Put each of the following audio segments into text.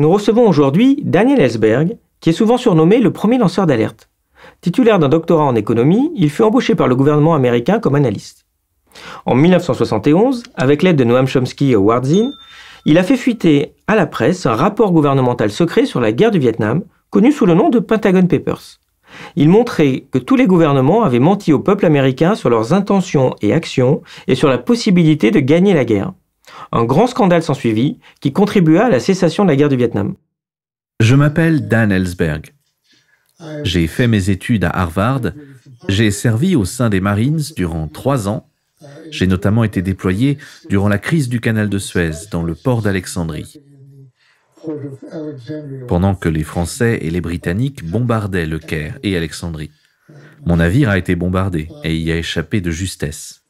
Nous recevons aujourd'hui Daniel Ellsberg, qui est souvent surnommé le premier lanceur d'alerte. Titulaire d'un doctorat en économie, il fut embauché par le gouvernement américain comme analyste. En 1971, avec l'aide de Noam Chomsky et Howard Zinn, il a fait fuiter à la presse un rapport gouvernemental secret sur la guerre du Vietnam, connu sous le nom de Pentagon Papers. Il montrait que tous les gouvernements avaient menti au peuple américain sur leurs intentions et actions et sur la possibilité de gagner la guerre. Un grand scandale s'ensuivit qui contribua à la cessation de la guerre du Vietnam. Je m'appelle Dan Ellsberg. J'ai fait mes études à Harvard. J'ai servi au sein des Marines durant trois ans. J'ai notamment été déployé durant la crise du canal de Suez dans le port d'Alexandrie. Pendant que les Français et les Britanniques bombardaient le Caire et Alexandrie. Mon navire a été bombardé et y a échappé de justesse.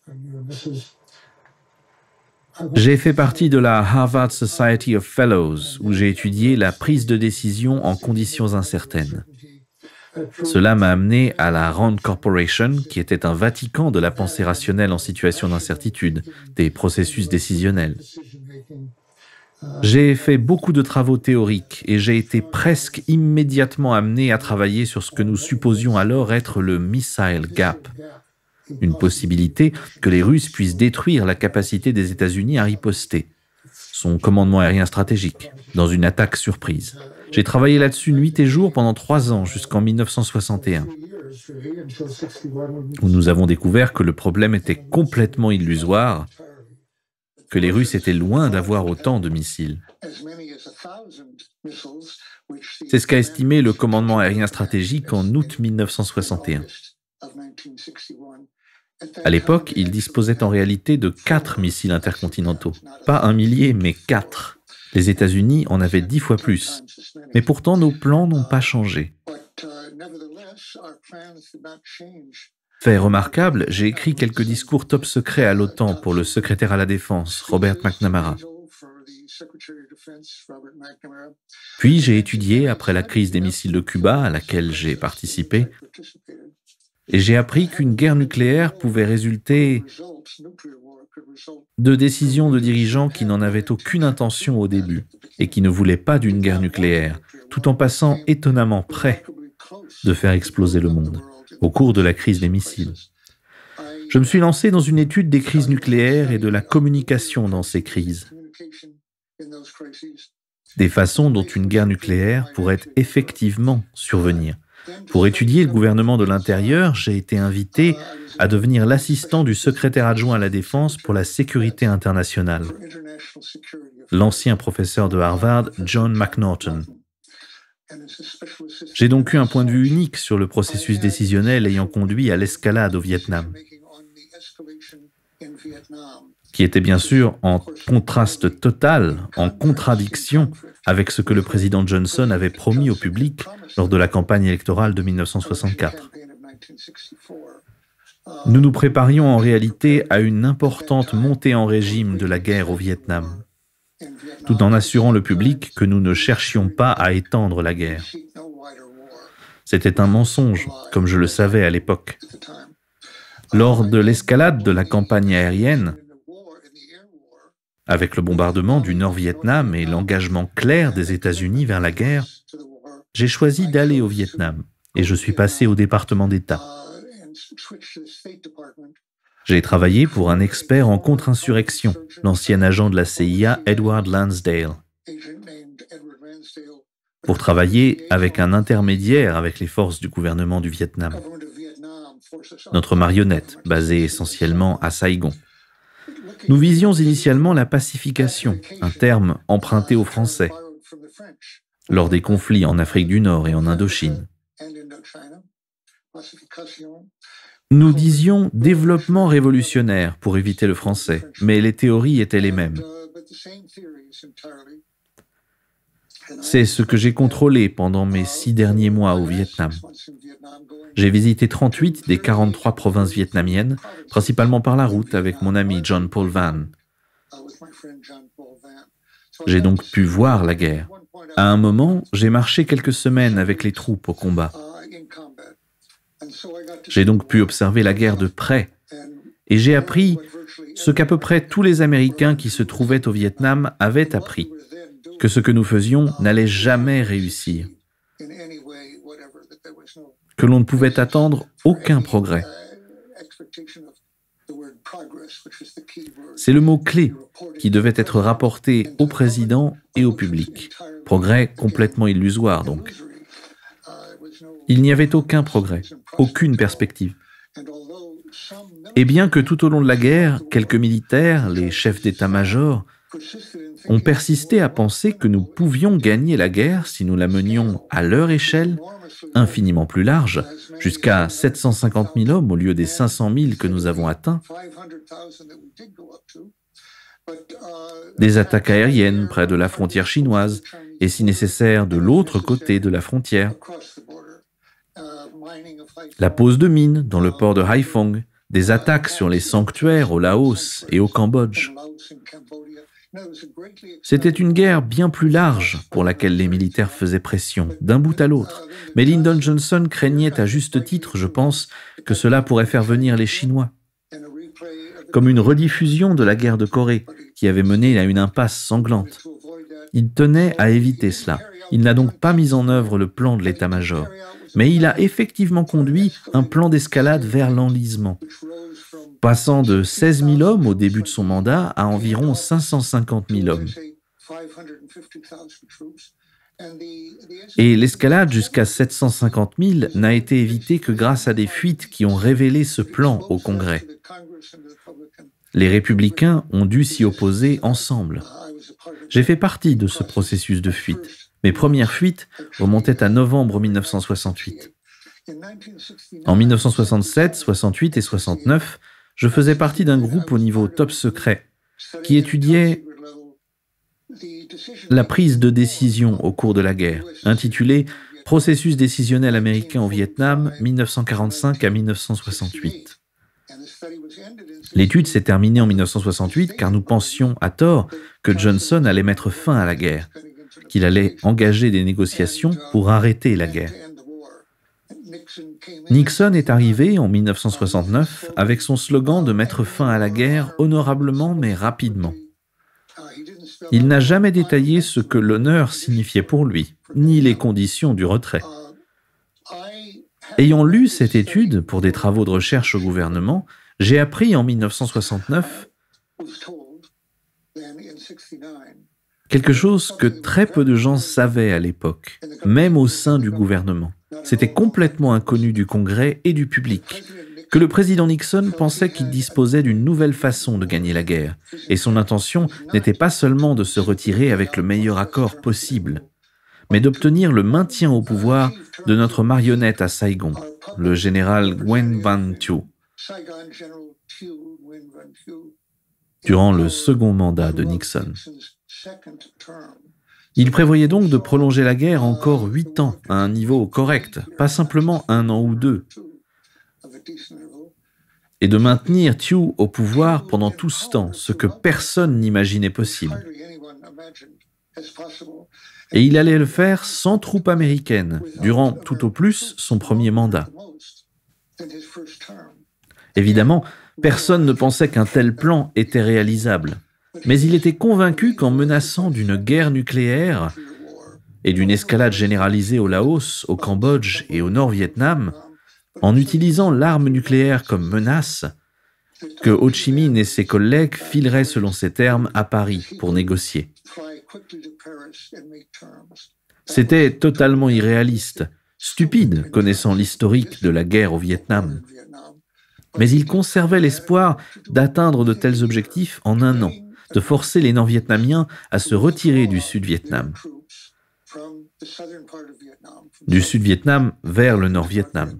J'ai fait partie de la Harvard Society of Fellows, où j'ai étudié la prise de décision en conditions incertaines. Cela m'a amené à la Rand Corporation, qui était un Vatican de la pensée rationnelle en situation d'incertitude, des processus décisionnels. J'ai fait beaucoup de travaux théoriques et j'ai été presque immédiatement amené à travailler sur ce que nous supposions alors être le missile gap, une possibilité que les Russes puissent détruire la capacité des États-Unis à riposter, son commandement aérien stratégique, dans une attaque surprise. J'ai travaillé là-dessus nuit et jour pendant trois ans jusqu'en 1961, où nous avons découvert que le problème était complètement illusoire, que les Russes étaient loin d'avoir autant de missiles. C'est ce qu'a estimé le commandement aérien stratégique en août 1961. À l'époque, il disposait en réalité de quatre missiles intercontinentaux. Pas un millier, mais quatre. Les États-Unis en avaient dix fois plus. Mais pourtant, nos plans n'ont pas changé. Fait remarquable, j'ai écrit quelques discours top secrets à l'OTAN pour le secrétaire à la Défense, Robert McNamara. Puis j'ai étudié, après la crise des missiles de Cuba à laquelle j'ai participé, et j'ai appris qu'une guerre nucléaire pouvait résulter de décisions de dirigeants qui n'en avaient aucune intention au début et qui ne voulaient pas d'une guerre nucléaire, tout en passant étonnamment près de faire exploser le monde au cours de la crise des missiles. Je me suis lancé dans une étude des crises nucléaires et de la communication dans ces crises, des façons dont une guerre nucléaire pourrait effectivement survenir. Pour étudier le gouvernement de l'intérieur, j'ai été invité à devenir l'assistant du secrétaire adjoint à la défense pour la sécurité internationale, l'ancien professeur de Harvard, John McNaughton. J'ai donc eu un point de vue unique sur le processus décisionnel ayant conduit à l'escalade au Vietnam qui était bien sûr en contraste total, en contradiction avec ce que le président Johnson avait promis au public lors de la campagne électorale de 1964. Nous nous préparions en réalité à une importante montée en régime de la guerre au Vietnam, tout en assurant le public que nous ne cherchions pas à étendre la guerre. C'était un mensonge, comme je le savais à l'époque. Lors de l'escalade de la campagne aérienne, avec le bombardement du Nord-Vietnam et l'engagement clair des États-Unis vers la guerre, j'ai choisi d'aller au Vietnam et je suis passé au département d'État. J'ai travaillé pour un expert en contre-insurrection, l'ancien agent de la CIA Edward Lansdale, pour travailler avec un intermédiaire avec les forces du gouvernement du Vietnam, notre marionnette basée essentiellement à Saigon. Nous visions initialement la pacification, un terme emprunté aux Français, lors des conflits en Afrique du Nord et en Indochine. Nous disions développement révolutionnaire pour éviter le français, mais les théories étaient les mêmes. C'est ce que j'ai contrôlé pendant mes six derniers mois au Vietnam. J'ai visité 38 des 43 provinces vietnamiennes, principalement par la route avec mon ami John Paul Van. J'ai donc pu voir la guerre. À un moment, j'ai marché quelques semaines avec les troupes au combat. J'ai donc pu observer la guerre de près et j'ai appris ce qu'à peu près tous les Américains qui se trouvaient au Vietnam avaient appris, que ce que nous faisions n'allait jamais réussir que l'on ne pouvait attendre aucun progrès. C'est le mot clé qui devait être rapporté au président et au public. Progrès complètement illusoire donc. Il n'y avait aucun progrès, aucune perspective. Et bien que tout au long de la guerre, quelques militaires, les chefs d'état-major, ont persisté à penser que nous pouvions gagner la guerre si nous la menions à leur échelle, infiniment plus large, jusqu'à 750 000 hommes au lieu des 500 000 que nous avons atteints, des attaques aériennes près de la frontière chinoise et si nécessaire de l'autre côté de la frontière, la pose de mines dans le port de Haiphong, des attaques sur les sanctuaires au Laos et au Cambodge. C'était une guerre bien plus large pour laquelle les militaires faisaient pression, d'un bout à l'autre. Uh, Mais Lyndon Johnson craignait à juste titre, je pense, que cela pourrait faire venir les Chinois. Comme une rediffusion de la guerre de Corée, qui avait mené à une impasse sanglante. Il tenait à éviter cela. Il n'a donc pas mis en œuvre le plan de l'état-major. Mais il a effectivement conduit un plan d'escalade vers l'enlisement, passant de 16 000 hommes au début de son mandat à environ 550 000 hommes. Et l'escalade jusqu'à 750 000 n'a été évitée que grâce à des fuites qui ont révélé ce plan au Congrès. Les républicains ont dû s'y opposer ensemble. J'ai fait partie de ce processus de fuite. Mes premières fuites remontaient à novembre 1968. En 1967, 68 et 69, je faisais partie d'un groupe au niveau top secret qui étudiait la prise de décision au cours de la guerre, intitulé « Processus décisionnel américain au Vietnam 1945 à 1968. L'étude s'est terminée en 1968 car nous pensions à tort que Johnson allait mettre fin à la guerre, qu'il allait engager des négociations pour arrêter la guerre. Nixon est arrivé en 1969 avec son slogan de mettre fin à la guerre honorablement mais rapidement. Il n'a jamais détaillé ce que l'honneur signifiait pour lui, ni les conditions du retrait. Ayant lu cette étude pour des travaux de recherche au gouvernement, j'ai appris en 1969 quelque chose que très peu de gens savaient à l'époque, même au sein du gouvernement. C'était complètement inconnu du Congrès et du public que le président Nixon pensait qu'il disposait d'une nouvelle façon de gagner la guerre, et son intention n'était pas seulement de se retirer avec le meilleur accord possible, mais d'obtenir le maintien au pouvoir de notre marionnette à Saigon, le général Gwen Van Thieu. Durant le second mandat de Nixon. Il prévoyait donc de prolonger la guerre encore huit ans à un niveau correct, pas simplement un an ou deux, et de maintenir Thieu au pouvoir pendant tout ce temps, ce que personne n'imaginait possible. Et il allait le faire sans troupes américaines, durant tout au plus son premier mandat. Évidemment, personne ne pensait qu'un tel plan était réalisable mais il était convaincu qu'en menaçant d'une guerre nucléaire et d'une escalade généralisée au Laos, au Cambodge et au Nord-Vietnam, en utilisant l'arme nucléaire comme menace, que Ho Chi Minh et ses collègues fileraient selon ces termes à Paris pour négocier. C'était totalement irréaliste, stupide connaissant l'historique de la guerre au Vietnam. Mais il conservait l'espoir d'atteindre de tels objectifs en un an de forcer les Nord-Vietnamiens à se retirer du Sud-Vietnam. Du Sud-Vietnam vers le Nord-Vietnam,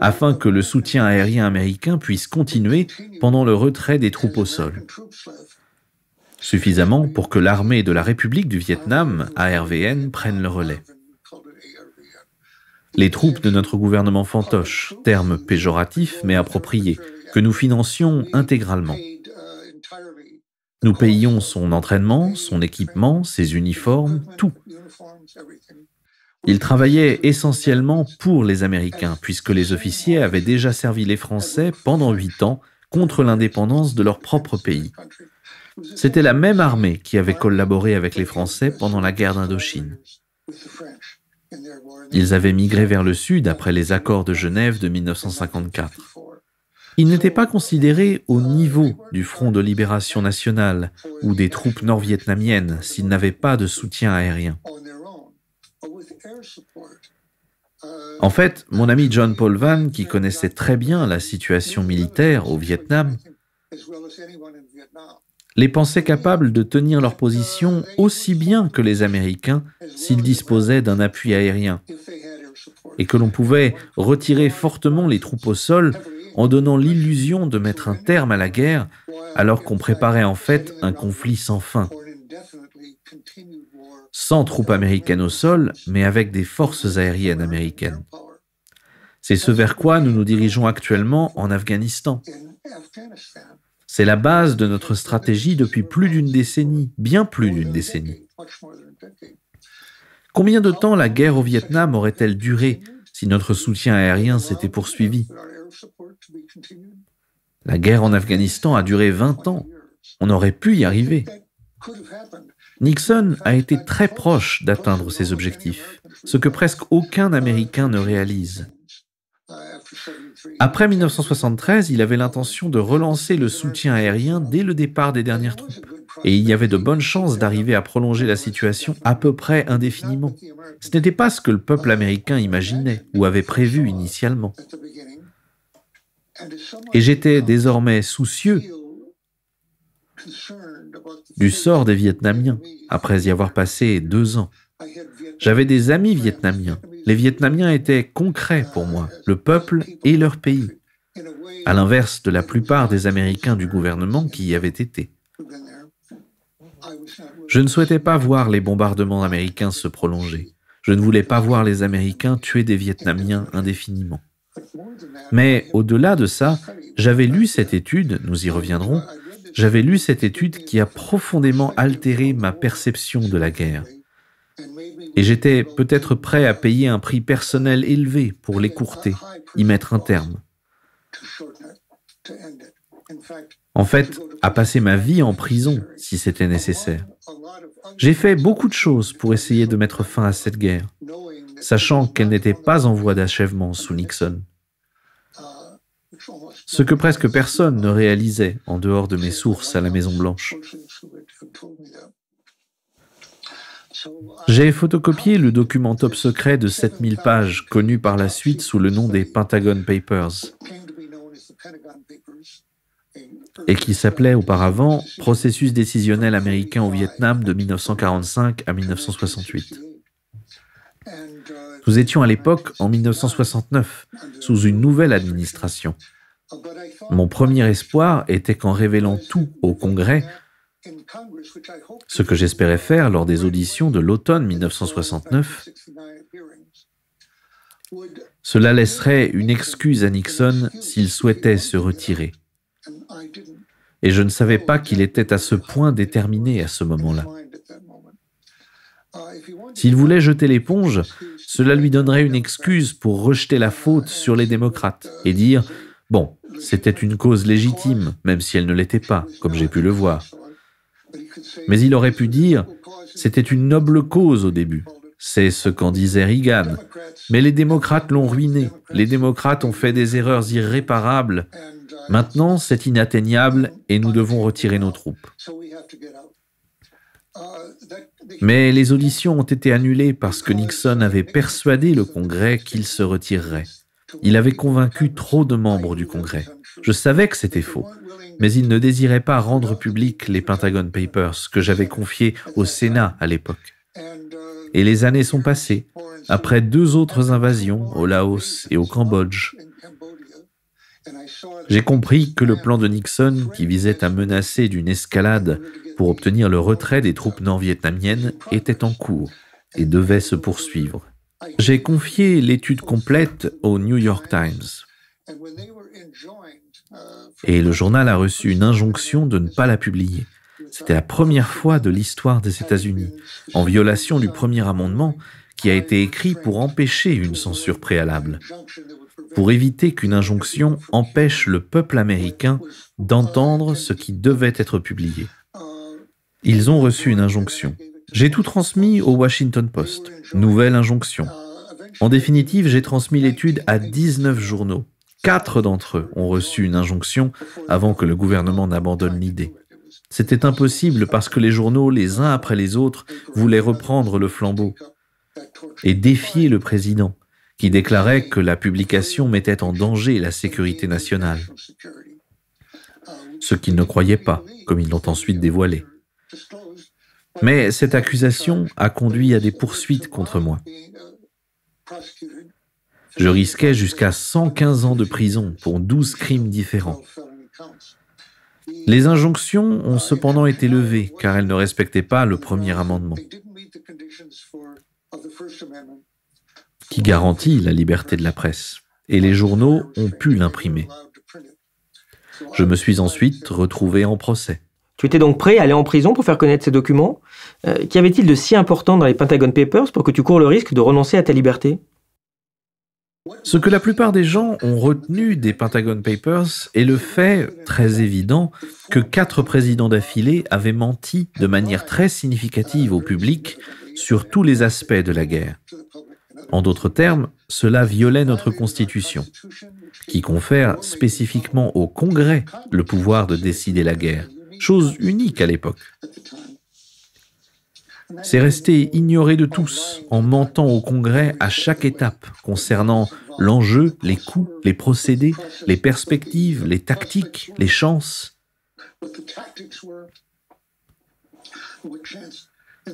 afin que le soutien aérien américain puisse continuer pendant le retrait des troupes au sol. Suffisamment pour que l'armée de la République du Vietnam, ARVN, prenne le relais. Les troupes de notre gouvernement fantoche, terme péjoratif mais approprié, que nous financions intégralement. Nous payons son entraînement, son équipement, ses uniformes, tout. Il travaillait essentiellement pour les Américains, puisque les officiers avaient déjà servi les Français pendant huit ans contre l'indépendance de leur propre pays. C'était la même armée qui avait collaboré avec les Français pendant la guerre d'Indochine. Ils avaient migré vers le sud après les accords de Genève de 1954. Ils n'étaient pas considérés au niveau du Front de libération nationale ou des troupes nord-vietnamiennes s'ils n'avaient pas de soutien aérien. En fait, mon ami John Paul Van, qui connaissait très bien la situation militaire au Vietnam, les pensait capables de tenir leur position aussi bien que les Américains s'ils disposaient d'un appui aérien, et que l'on pouvait retirer fortement les troupes au sol en donnant l'illusion de mettre un terme à la guerre alors qu'on préparait en fait un conflit sans fin. Sans troupes américaines au sol, mais avec des forces aériennes américaines. C'est ce vers quoi nous nous dirigeons actuellement en Afghanistan. C'est la base de notre stratégie depuis plus d'une décennie, bien plus d'une décennie. Combien de temps la guerre au Vietnam aurait-elle duré si notre soutien aérien s'était poursuivi la guerre en Afghanistan a duré 20 ans. On aurait pu y arriver. Nixon a été très proche d'atteindre ses objectifs, ce que presque aucun Américain ne réalise. Après 1973, il avait l'intention de relancer le soutien aérien dès le départ des dernières troupes, et il y avait de bonnes chances d'arriver à prolonger la situation à peu près indéfiniment. Ce n'était pas ce que le peuple américain imaginait ou avait prévu initialement et j'étais ah. désormais soucieux du sort des Vietnamiens après y avoir passé deux ans. J'avais des amis vietnamiens. Les Vietnamiens étaient concrets pour moi, le peuple et leur pays, à l'inverse de la plupart des Américains du gouvernement qui y avaient été. Je ne souhaitais pas voir les bombardements américains se prolonger. Je ne voulais pas voir les Américains tuer des Vietnamiens indéfiniment. Mais au-delà de ça, j'avais lu cette étude, nous y reviendrons, j'avais lu cette étude qui a profondément altéré ma perception de la guerre. Et j'étais peut-être prêt à payer un prix personnel élevé pour l'écourter, y mettre un terme. En fait, à passer ma vie en prison si c'était nécessaire. J'ai fait beaucoup de choses pour essayer de mettre fin à cette guerre sachant qu'elle n'était pas en voie d'achèvement sous Nixon. Ce que presque personne ne réalisait en dehors de mes sources à la Maison-Blanche. J'ai photocopié le document top secret de 7000 pages connu par la suite sous le nom des Pentagon Papers et qui s'appelait auparavant Processus décisionnel américain au Vietnam de 1945 à 1968. Nous étions à l'époque en 1969, sous une nouvelle administration. Mon premier espoir était qu'en révélant tout au Congrès, ce que j'espérais faire lors des auditions de l'automne 1969, cela laisserait une excuse à Nixon s'il souhaitait se retirer. Et je ne savais pas qu'il était à ce point déterminé à ce moment-là. S'il voulait jeter l'éponge, cela lui donnerait une excuse pour rejeter la faute sur les démocrates et dire ⁇ Bon, c'était une cause légitime, même si elle ne l'était pas, comme j'ai pu le voir. Mais il aurait pu dire, c'était une noble cause au début. C'est ce qu'en disait Reagan. Mais les démocrates l'ont ruiné. Les démocrates ont fait des erreurs irréparables. Maintenant, c'est inatteignable et nous devons retirer nos troupes. Mais les auditions ont été annulées parce que Nixon avait persuadé le Congrès qu'il se retirerait. Il avait convaincu trop de membres du Congrès. Je savais que c'était faux, mais il ne désirait pas rendre public les Pentagon Papers que j'avais confiés au Sénat à l'époque. Et les années sont passées, après deux autres invasions au Laos et au Cambodge. J'ai compris que le plan de Nixon, qui visait à menacer d'une escalade pour obtenir le retrait des troupes nord-vietnamiennes était en cours et devait se poursuivre. J'ai confié l'étude complète au New York Times. Et le journal a reçu une injonction de ne pas la publier. C'était la première fois de l'histoire des États-Unis, en violation du premier amendement qui a été écrit pour empêcher une censure préalable, pour éviter qu'une injonction empêche le peuple américain d'entendre ce qui devait être publié. Ils ont reçu une injonction. J'ai tout transmis au Washington Post. Nouvelle injonction. En définitive, j'ai transmis l'étude à 19 journaux. Quatre d'entre eux ont reçu une injonction avant que le gouvernement n'abandonne l'idée. C'était impossible parce que les journaux, les uns après les autres, voulaient reprendre le flambeau et défier le président, qui déclarait que la publication mettait en danger la sécurité nationale. Ce qu'ils ne croyaient pas, comme ils l'ont ensuite dévoilé. Mais cette accusation a conduit à des poursuites contre moi. Je risquais jusqu'à 115 ans de prison pour 12 crimes différents. Les injonctions ont cependant été levées car elles ne respectaient pas le premier amendement qui garantit la liberté de la presse et les journaux ont pu l'imprimer. Je me suis ensuite retrouvé en procès. Tu étais donc prêt à aller en prison pour faire connaître ces documents euh, Qu'y avait-il de si important dans les Pentagon Papers pour que tu cours le risque de renoncer à ta liberté Ce que la plupart des gens ont retenu des Pentagon Papers est le fait, très évident, que quatre présidents d'affilée avaient menti de manière très significative au public sur tous les aspects de la guerre. En d'autres termes, cela violait notre Constitution, qui confère spécifiquement au Congrès le pouvoir de décider la guerre chose unique à l'époque. C'est rester ignoré de tous en mentant au Congrès à chaque étape concernant l'enjeu, les coûts, les procédés, les perspectives, les tactiques, les chances.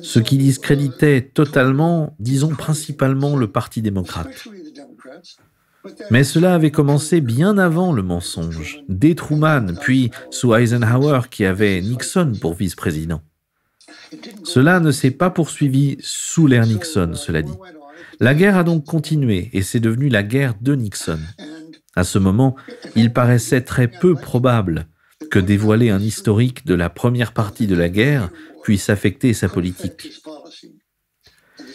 Ce qui discréditait totalement, disons principalement, le Parti démocrate. Mais cela avait commencé bien avant le mensonge, dès Truman, puis sous Eisenhower qui avait Nixon pour vice-président. Cela ne s'est pas poursuivi sous l'ère Nixon, cela dit. La guerre a donc continué et c'est devenu la guerre de Nixon. À ce moment, il paraissait très peu probable que dévoiler un historique de la première partie de la guerre puisse affecter sa politique.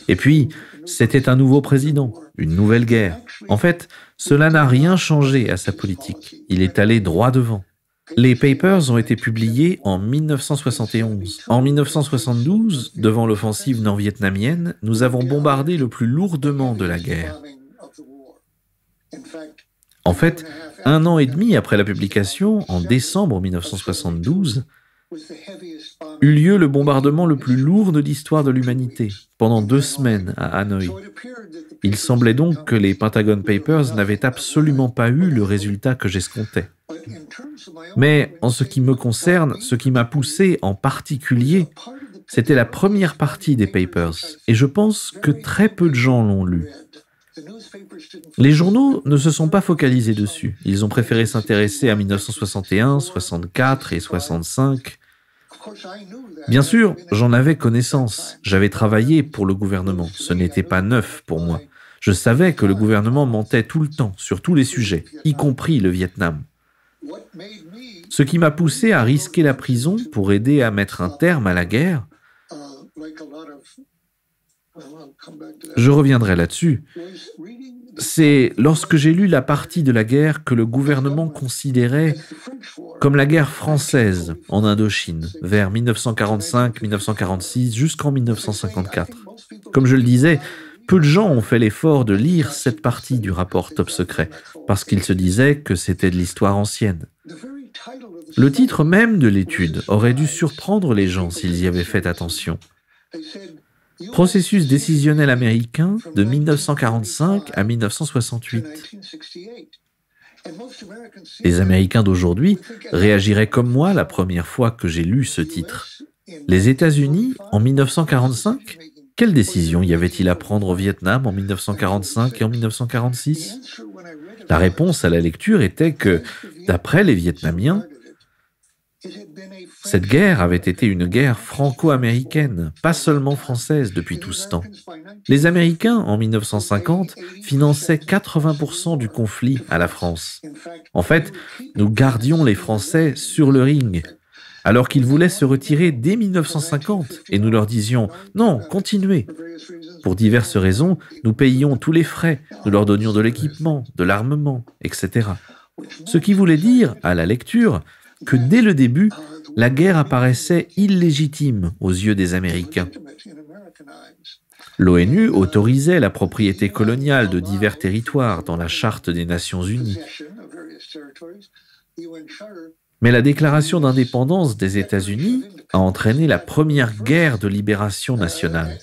Et puis, c'était un nouveau président une nouvelle guerre. En fait, cela n'a rien changé à sa politique. Il est allé droit devant. Les papers ont été publiés en 1971. En 1972, devant l'offensive nord-vietnamienne, nous avons bombardé le plus lourdement de la guerre. En fait, un an et demi après la publication, en décembre 1972, eut lieu le bombardement le plus lourd de l'histoire de l'humanité, pendant deux semaines à Hanoï. Il semblait donc que les Pentagon Papers n'avaient absolument pas eu le résultat que j'escomptais. Mais en ce qui me concerne, ce qui m'a poussé en particulier, c'était la première partie des papers, et je pense que très peu de gens l'ont lu. Les journaux ne se sont pas focalisés dessus. Ils ont préféré s'intéresser à 1961, 64 et 65. Bien sûr, j'en avais connaissance. J'avais travaillé pour le gouvernement. Ce n'était pas neuf pour moi. Je savais que le gouvernement mentait tout le temps sur tous les sujets, y compris le Vietnam. Ce qui m'a poussé à risquer la prison pour aider à mettre un terme à la guerre, je reviendrai là-dessus, c'est lorsque j'ai lu la partie de la guerre que le gouvernement considérait comme la guerre française en Indochine, vers 1945-1946 jusqu'en 1954. Comme je le disais, peu de gens ont fait l'effort de lire cette partie du rapport Top Secret, parce qu'ils se disaient que c'était de l'histoire ancienne. Le titre même de l'étude aurait dû surprendre les gens s'ils y avaient fait attention. Processus décisionnel américain de 1945 à 1968. Les Américains d'aujourd'hui réagiraient comme moi la première fois que j'ai lu ce titre. Les États-Unis, en 1945, quelle décision y avait-il à prendre au Vietnam en 1945 et en 1946 La réponse à la lecture était que, d'après les Vietnamiens, cette guerre avait été une guerre franco-américaine, pas seulement française depuis tout ce temps. Les Américains, en 1950, finançaient 80% du conflit à la France. En fait, nous gardions les Français sur le ring, alors qu'ils voulaient se retirer dès 1950 et nous leur disions non, continuez. Pour diverses raisons, nous payions tous les frais, nous leur donnions de l'équipement, de l'armement, etc. Ce qui voulait dire, à la lecture, que dès le début, la guerre apparaissait illégitime aux yeux des Américains. L'ONU autorisait la propriété coloniale de divers territoires dans la Charte des Nations Unies. Mais la déclaration d'indépendance des États-Unis a entraîné la première guerre de libération nationale.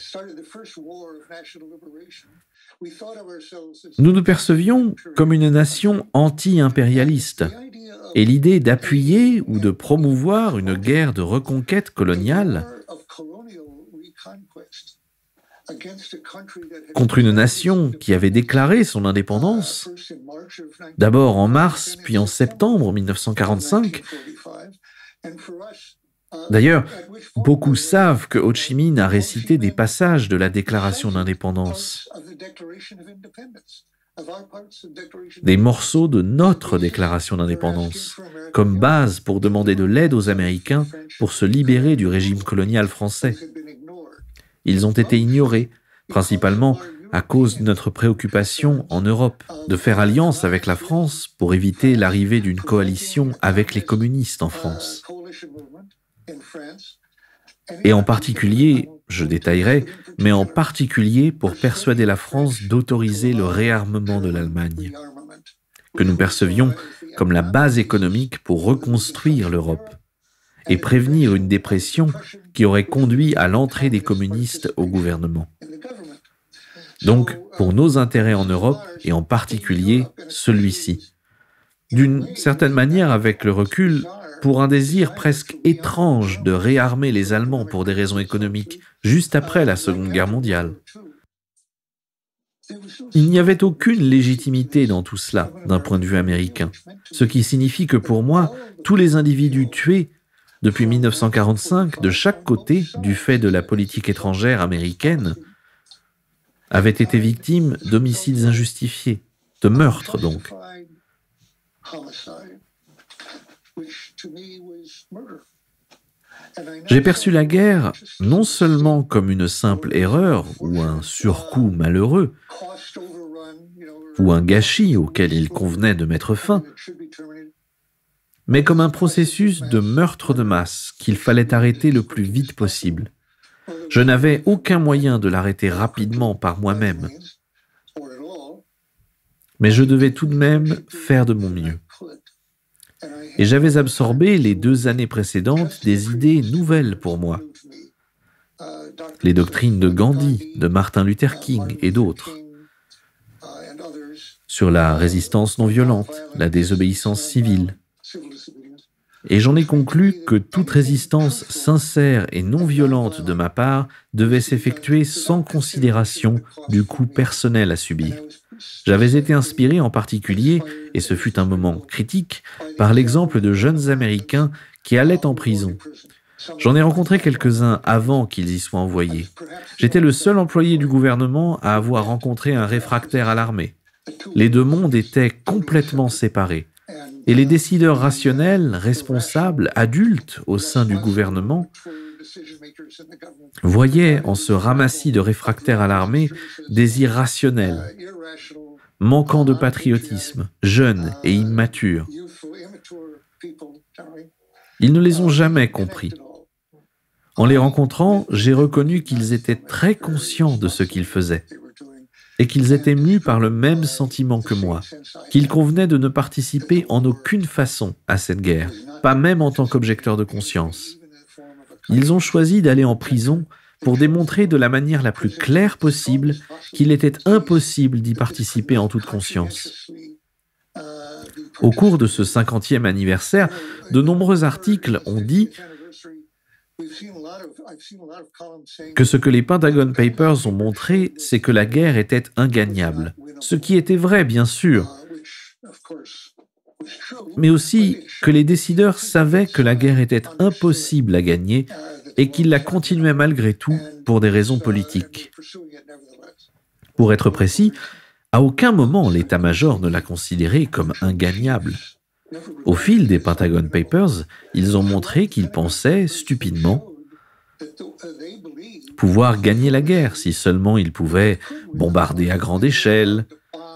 Nous nous percevions comme une nation anti-impérialiste, et l'idée d'appuyer ou de promouvoir une guerre de reconquête coloniale contre une nation qui avait déclaré son indépendance, d'abord en mars, puis en septembre 1945. D'ailleurs, beaucoup savent que Ho Chi Minh a récité des passages de la Déclaration d'indépendance, des morceaux de notre Déclaration d'indépendance, comme base pour demander de l'aide aux Américains pour se libérer du régime colonial français. Ils ont été ignorés, principalement à cause de notre préoccupation en Europe de faire alliance avec la France pour éviter l'arrivée d'une coalition avec les communistes en France. Et en particulier, je détaillerai, mais en particulier pour persuader la France d'autoriser le réarmement de l'Allemagne, que nous percevions comme la base économique pour reconstruire l'Europe et prévenir une dépression qui aurait conduit à l'entrée des communistes au gouvernement. Donc, pour nos intérêts en Europe, et en particulier celui-ci. D'une certaine manière, avec le recul, pour un désir presque étrange de réarmer les Allemands pour des raisons économiques juste après la Seconde Guerre mondiale. Il n'y avait aucune légitimité dans tout cela d'un point de vue américain, ce qui signifie que pour moi, tous les individus tués depuis 1945, de chaque côté, du fait de la politique étrangère américaine, avaient été victimes d'homicides injustifiés, de meurtres donc. J'ai perçu la guerre non seulement comme une simple erreur ou un surcoût malheureux, ou un gâchis auquel il convenait de mettre fin, mais comme un processus de meurtre de masse qu'il fallait arrêter le plus vite possible. Je n'avais aucun moyen de l'arrêter rapidement par moi-même, mais je devais tout de même faire de mon mieux. Et j'avais absorbé les deux années précédentes des idées nouvelles pour moi, les doctrines de Gandhi, de Martin Luther King et d'autres, sur la résistance non violente, la désobéissance civile, et j'en ai conclu que toute résistance sincère et non violente de ma part devait s'effectuer sans considération du coût personnel à subir. J'avais été inspiré en particulier, et ce fut un moment critique, par l'exemple de jeunes Américains qui allaient en prison. J'en ai rencontré quelques-uns avant qu'ils y soient envoyés. J'étais le seul employé du gouvernement à avoir rencontré un réfractaire à l'armée. Les deux mondes étaient complètement séparés. Et les décideurs rationnels, responsables, adultes au sein du gouvernement, voyaient en ce ramassis de réfractaires à l'armée des irrationnels, manquant de patriotisme, jeunes et immatures. Ils ne les ont jamais compris. En les rencontrant, j'ai reconnu qu'ils étaient très conscients de ce qu'ils faisaient et qu'ils étaient mus par le même sentiment que moi, qu'il convenait de ne participer en aucune façon à cette guerre, pas même en tant qu'objecteur de conscience. Ils ont choisi d'aller en prison pour démontrer de la manière la plus claire possible qu'il était impossible d'y participer en toute conscience. Au cours de ce 50e anniversaire, de nombreux articles ont dit que ce que les Pentagon Papers ont montré, c'est que la guerre était ingagnable, ce qui était vrai, bien sûr, mais aussi que les décideurs savaient que la guerre était impossible à gagner et qu'ils la continuaient malgré tout pour des raisons politiques. Pour être précis, à aucun moment l'état-major ne l'a considéré comme ingagnable. Au fil des Pentagon Papers, ils ont montré qu'ils pensaient, stupidement, pouvoir gagner la guerre si seulement ils pouvaient bombarder à grande échelle,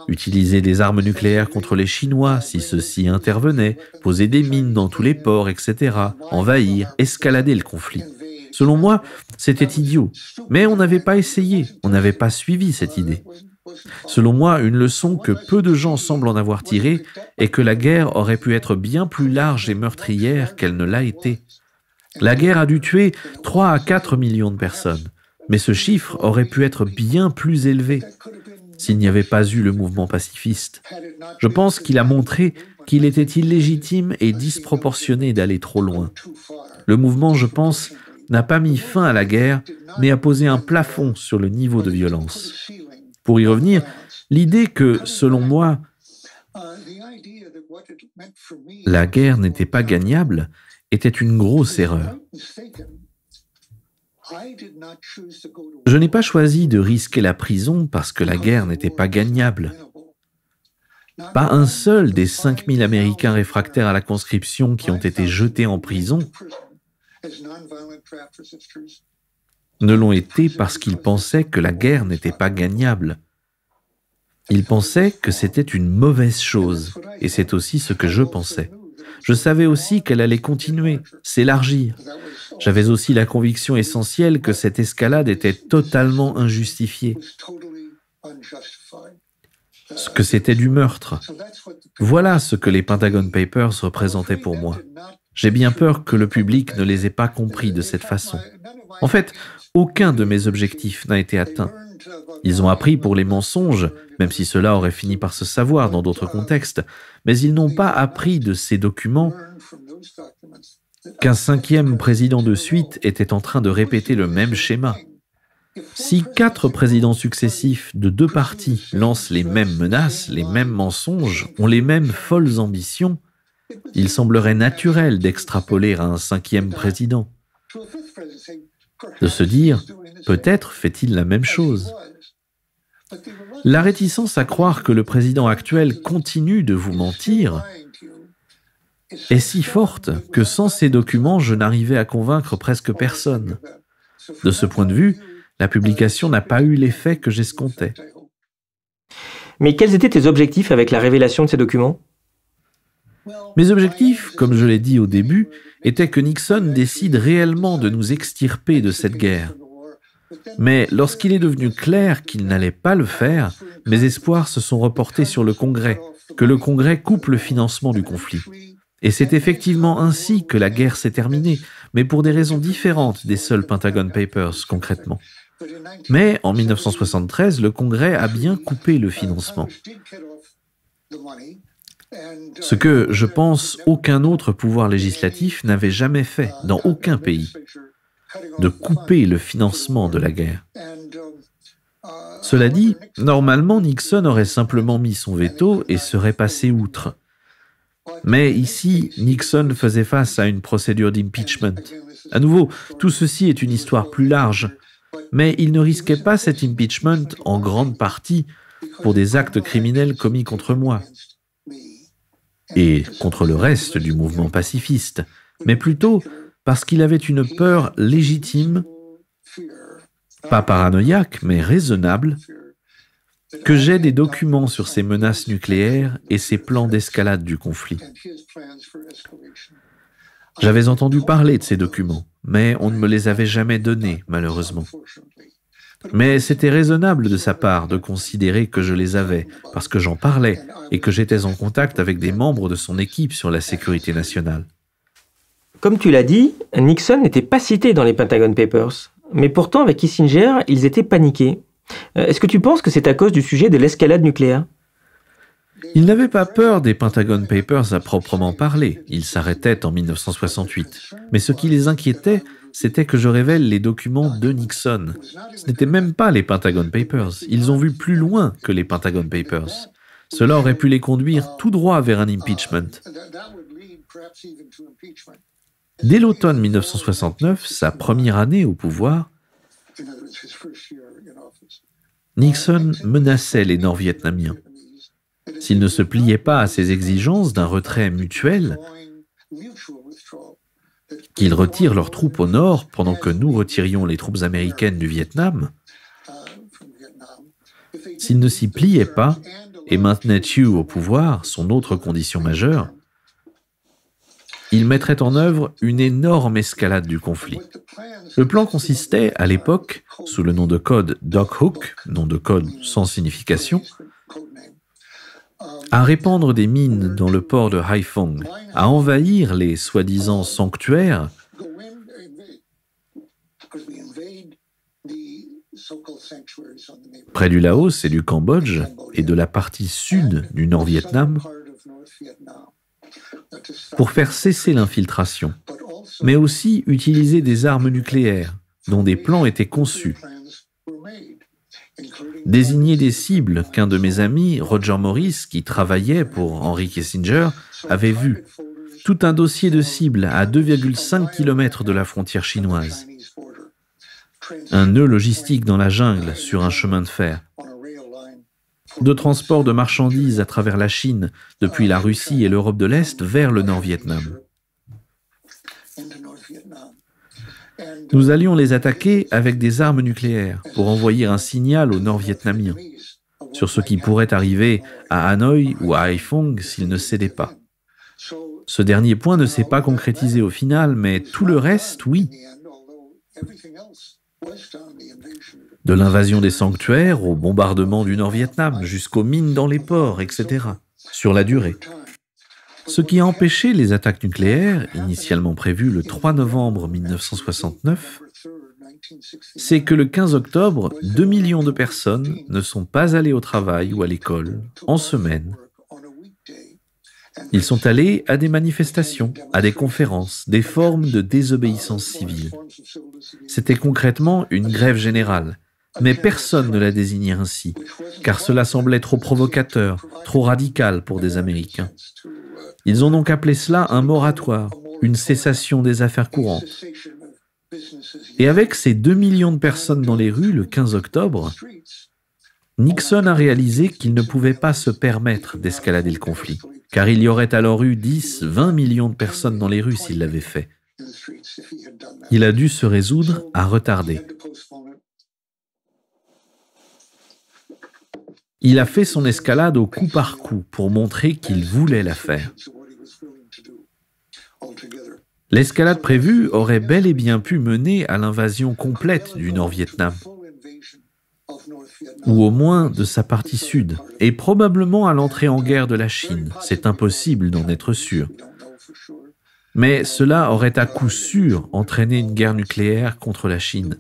utiliser des armes nucléaires contre les Chinois si ceux-ci intervenaient, poser des mines dans tous les ports, etc., envahir, escalader le conflit. Selon moi, c'était idiot, mais on n'avait pas essayé, on n'avait pas suivi cette idée. Selon moi, une leçon que peu de gens semblent en avoir tirée est que la guerre aurait pu être bien plus large et meurtrière qu'elle ne l'a été. La guerre a dû tuer 3 à 4 millions de personnes, mais ce chiffre aurait pu être bien plus élevé s'il n'y avait pas eu le mouvement pacifiste. Je pense qu'il a montré qu'il était illégitime et disproportionné d'aller trop loin. Le mouvement, je pense, n'a pas mis fin à la guerre, mais a posé un plafond sur le niveau de violence. Pour y revenir, l'idée que, selon moi, la guerre n'était pas gagnable était une grosse erreur. Je n'ai pas choisi de risquer la prison parce que la guerre n'était pas gagnable. Pas un seul des 5000 Américains réfractaires à la conscription qui ont été jetés en prison ne l'ont été parce qu'ils pensaient que la guerre n'était pas gagnable. Ils pensaient que c'était une mauvaise chose, et c'est aussi ce que je pensais. Je savais aussi qu'elle allait continuer, s'élargir. J'avais aussi la conviction essentielle que cette escalade était totalement injustifiée, Ce que c'était du meurtre. Voilà ce que les Pentagon Papers représentaient pour moi. J'ai bien peur que le public ne les ait pas compris de cette façon. En fait, aucun de mes objectifs n'a été atteint. Ils ont appris pour les mensonges, même si cela aurait fini par se savoir dans d'autres contextes, mais ils n'ont pas appris de ces documents qu'un cinquième président de suite était en train de répéter le même schéma. Si quatre présidents successifs de deux partis lancent les mêmes menaces, les mêmes mensonges, ont les mêmes folles ambitions, il semblerait naturel d'extrapoler à un cinquième président, de se dire Peut-être fait-il la même chose. La réticence à croire que le président actuel continue de vous mentir est si forte que sans ces documents, je n'arrivais à convaincre presque personne. De ce point de vue, la publication n'a pas eu l'effet que j'escomptais. Mais quels étaient tes objectifs avec la révélation de ces documents Mes objectifs, comme je l'ai dit au début, étaient que Nixon décide réellement de nous extirper de cette guerre mais lorsqu'il est devenu clair qu'il n'allait pas le faire, mes espoirs se sont reportés sur le Congrès, que le Congrès coupe le financement du conflit. Et c'est effectivement ainsi que la guerre s'est terminée, mais pour des raisons différentes des seuls Pentagon Papers concrètement. Mais en 1973, le Congrès a bien coupé le financement. Ce que, je pense, aucun autre pouvoir législatif n'avait jamais fait dans aucun pays de couper le financement de la guerre. Cela dit, normalement Nixon aurait simplement mis son veto et serait passé outre. Mais ici, Nixon faisait face à une procédure d'impeachment. À nouveau, tout ceci est une histoire plus large, mais il ne risquait pas cet impeachment en grande partie pour des actes criminels commis contre moi et contre le reste du mouvement pacifiste, mais plutôt parce qu'il avait une peur légitime, pas paranoïaque, mais raisonnable, que j'ai des documents sur ces menaces nucléaires et ces plans d'escalade du conflit. J'avais entendu parler de ces documents, mais on ne me les avait jamais donnés, malheureusement. Mais c'était raisonnable de sa part de considérer que je les avais, parce que j'en parlais et que j'étais en contact avec des membres de son équipe sur la sécurité nationale. Comme tu l'as dit, Nixon n'était pas cité dans les Pentagon Papers. Mais pourtant, avec Kissinger, ils étaient paniqués. Euh, est-ce que tu penses que c'est à cause du sujet de l'escalade nucléaire Ils n'avaient pas peur des Pentagon Papers à proprement parler. Ils s'arrêtaient en 1968. Mais ce qui les inquiétait, c'était que je révèle les documents de Nixon. Ce n'étaient même pas les Pentagon Papers. Ils ont vu plus loin que les Pentagon Papers. Cela aurait pu les conduire tout droit vers un impeachment. Dès l'automne 1969, sa première année au pouvoir, Nixon menaçait les Nord-Vietnamiens. S'ils ne se pliaient pas à ses exigences d'un retrait mutuel, qu'ils retirent leurs troupes au nord pendant que nous retirions les troupes américaines du Vietnam, s'ils ne s'y pliaient pas et maintenaient Hugh au pouvoir, son autre condition majeure, il mettrait en œuvre une énorme escalade du conflit. Le plan consistait, à l'époque, sous le nom de code Doc Hook, nom de code sans signification, à répandre des mines dans le port de Haiphong, à envahir les soi-disant sanctuaires, près du Laos et du Cambodge et de la partie sud du Nord-Vietnam, pour faire cesser l'infiltration, mais aussi utiliser des armes nucléaires dont des plans étaient conçus. Désigner des cibles qu'un de mes amis, Roger Morris, qui travaillait pour Henry Kissinger, avait vu. Tout un dossier de cibles à 2,5 km de la frontière chinoise. Un nœud logistique dans la jungle sur un chemin de fer de transport de marchandises à travers la Chine, depuis la Russie et l'Europe de l'Est vers le Nord-Vietnam. Nous allions les attaquer avec des armes nucléaires pour envoyer un signal aux Nord-Vietnamiens sur ce qui pourrait arriver à Hanoï ou à Haiphong s'ils ne cédaient pas. Ce dernier point ne s'est pas concrétisé au final, mais tout le reste, oui de l'invasion des sanctuaires au bombardement du Nord-Vietnam, jusqu'aux mines dans les ports, etc., sur la durée. Ce qui a empêché les attaques nucléaires, initialement prévues le 3 novembre 1969, c'est que le 15 octobre, 2 millions de personnes ne sont pas allées au travail ou à l'école en semaine. Ils sont allés à des manifestations, à des conférences, des formes de désobéissance civile. C'était concrètement une grève générale mais personne ne l'a désigné ainsi, car cela semblait trop provocateur, trop radical pour des Américains. Ils ont donc appelé cela un moratoire, une cessation des affaires courantes. Et avec ces 2 millions de personnes dans les rues le 15 octobre, Nixon a réalisé qu'il ne pouvait pas se permettre d'escalader le conflit, car il y aurait alors eu 10, 20 millions de personnes dans les rues s'il l'avait fait. Il a dû se résoudre à retarder. Il a fait son escalade au coup par coup pour montrer qu'il voulait la faire. L'escalade prévue aurait bel et bien pu mener à l'invasion complète du Nord-Vietnam, ou au moins de sa partie sud, et probablement à l'entrée en guerre de la Chine. C'est impossible d'en être sûr. Mais cela aurait à coup sûr entraîné une guerre nucléaire contre la Chine,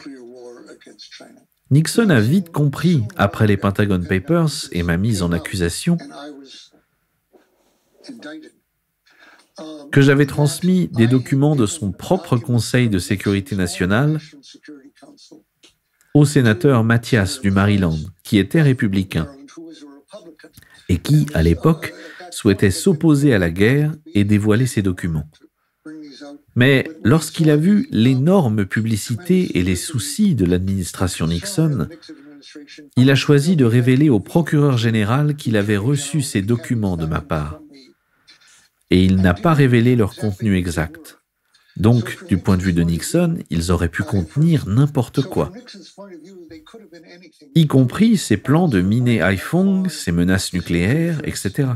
Nixon a vite compris, après les Pentagon Papers et ma mise en accusation, que j'avais transmis des documents de son propre Conseil de sécurité nationale au sénateur Mathias du Maryland, qui était républicain et qui, à l'époque, souhaitait s'opposer à la guerre et dévoiler ses documents. Mais lorsqu'il a vu l'énorme publicité et les soucis de l'administration Nixon, il a choisi de révéler au procureur général qu'il avait reçu ces documents de ma part. Et il n'a pas révélé leur contenu exact. Donc, du point de vue de Nixon, ils auraient pu contenir n'importe quoi, y compris ses plans de miner iPhone, ses menaces nucléaires, etc.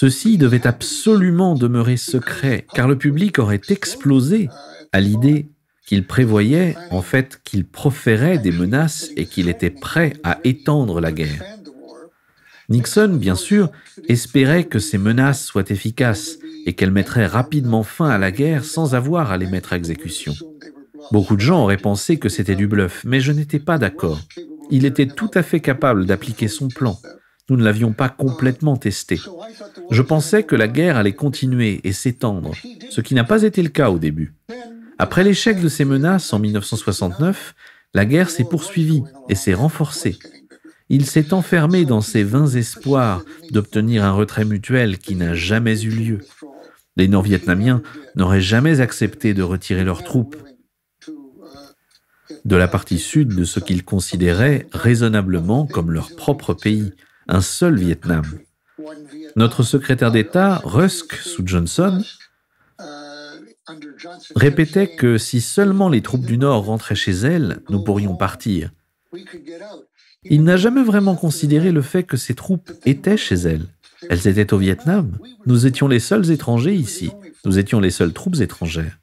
Ceci devait absolument demeurer secret, car le public aurait explosé à l'idée qu'il prévoyait, en fait, qu'il proférait des menaces et qu'il était prêt à étendre la guerre. Nixon, bien sûr, espérait que ces menaces soient efficaces et qu'elles mettraient rapidement fin à la guerre sans avoir à les mettre à exécution. Beaucoup de gens auraient pensé que c'était du bluff, mais je n'étais pas d'accord. Il était tout à fait capable d'appliquer son plan. Nous ne l'avions pas complètement testé. Je pensais que la guerre allait continuer et s'étendre, ce qui n'a pas été le cas au début. Après l'échec de ces menaces en 1969, la guerre s'est poursuivie et s'est renforcée. Il s'est enfermé dans ses vains espoirs d'obtenir un retrait mutuel qui n'a jamais eu lieu. Les Nord-Vietnamiens n'auraient jamais accepté de retirer leurs troupes de la partie sud de ce qu'ils considéraient raisonnablement comme leur propre pays un seul Vietnam. Notre secrétaire d'État, Rusk, sous Johnson, répétait que si seulement les troupes du Nord rentraient chez elles, nous pourrions partir. Il n'a jamais vraiment considéré le fait que ces troupes étaient chez elles. Elles étaient au Vietnam. Nous étions les seuls étrangers ici. Nous étions les seules troupes étrangères.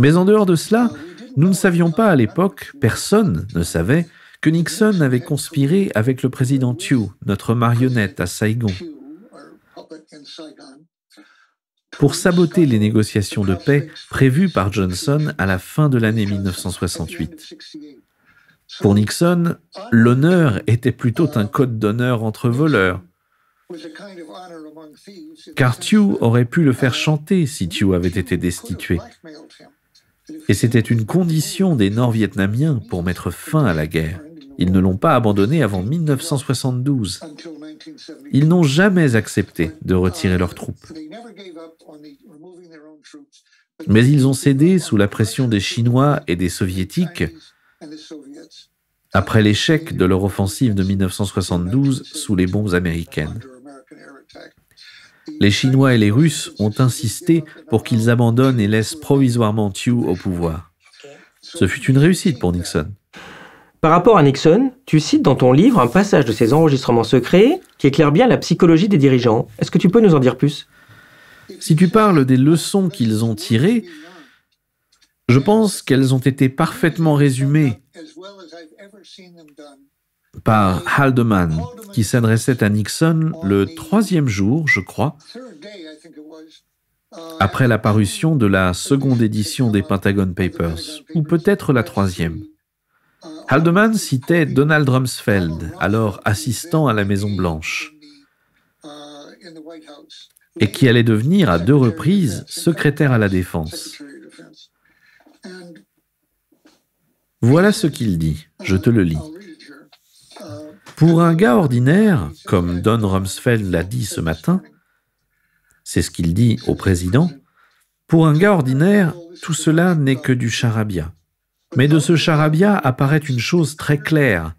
Mais en dehors de cela, nous ne savions pas à l'époque, personne ne savait, que Nixon avait conspiré avec le président Thieu, notre marionnette à Saigon, pour saboter les négociations de paix prévues par Johnson à la fin de l'année 1968. Pour Nixon, l'honneur était plutôt un code d'honneur entre voleurs, car Thieu aurait pu le faire chanter si Thieu avait été destitué. Et c'était une condition des Nord-Vietnamiens pour mettre fin à la guerre. Ils ne l'ont pas abandonné avant 1972. Ils n'ont jamais accepté de retirer leurs troupes. Mais ils ont cédé sous la pression des Chinois et des Soviétiques après l'échec de leur offensive de 1972 sous les bombes américaines. Les Chinois et les Russes ont insisté pour qu'ils abandonnent et laissent provisoirement Thieu au pouvoir. Ce fut une réussite pour Nixon. Par rapport à Nixon, tu cites dans ton livre un passage de ces enregistrements secrets qui éclaire bien la psychologie des dirigeants. Est-ce que tu peux nous en dire plus Si tu parles des leçons qu'ils ont tirées, je pense qu'elles ont été parfaitement résumées par Haldeman, qui s'adressait à Nixon le troisième jour, je crois, après la parution de la seconde édition des Pentagon Papers, ou peut-être la troisième. Haldeman citait Donald Rumsfeld, alors assistant à la Maison-Blanche, et qui allait devenir à deux reprises secrétaire à la Défense. Voilà ce qu'il dit, je te le lis. Pour un gars ordinaire, comme Don Rumsfeld l'a dit ce matin, c'est ce qu'il dit au président, pour un gars ordinaire, tout cela n'est que du charabia. Mais de ce charabia apparaît une chose très claire.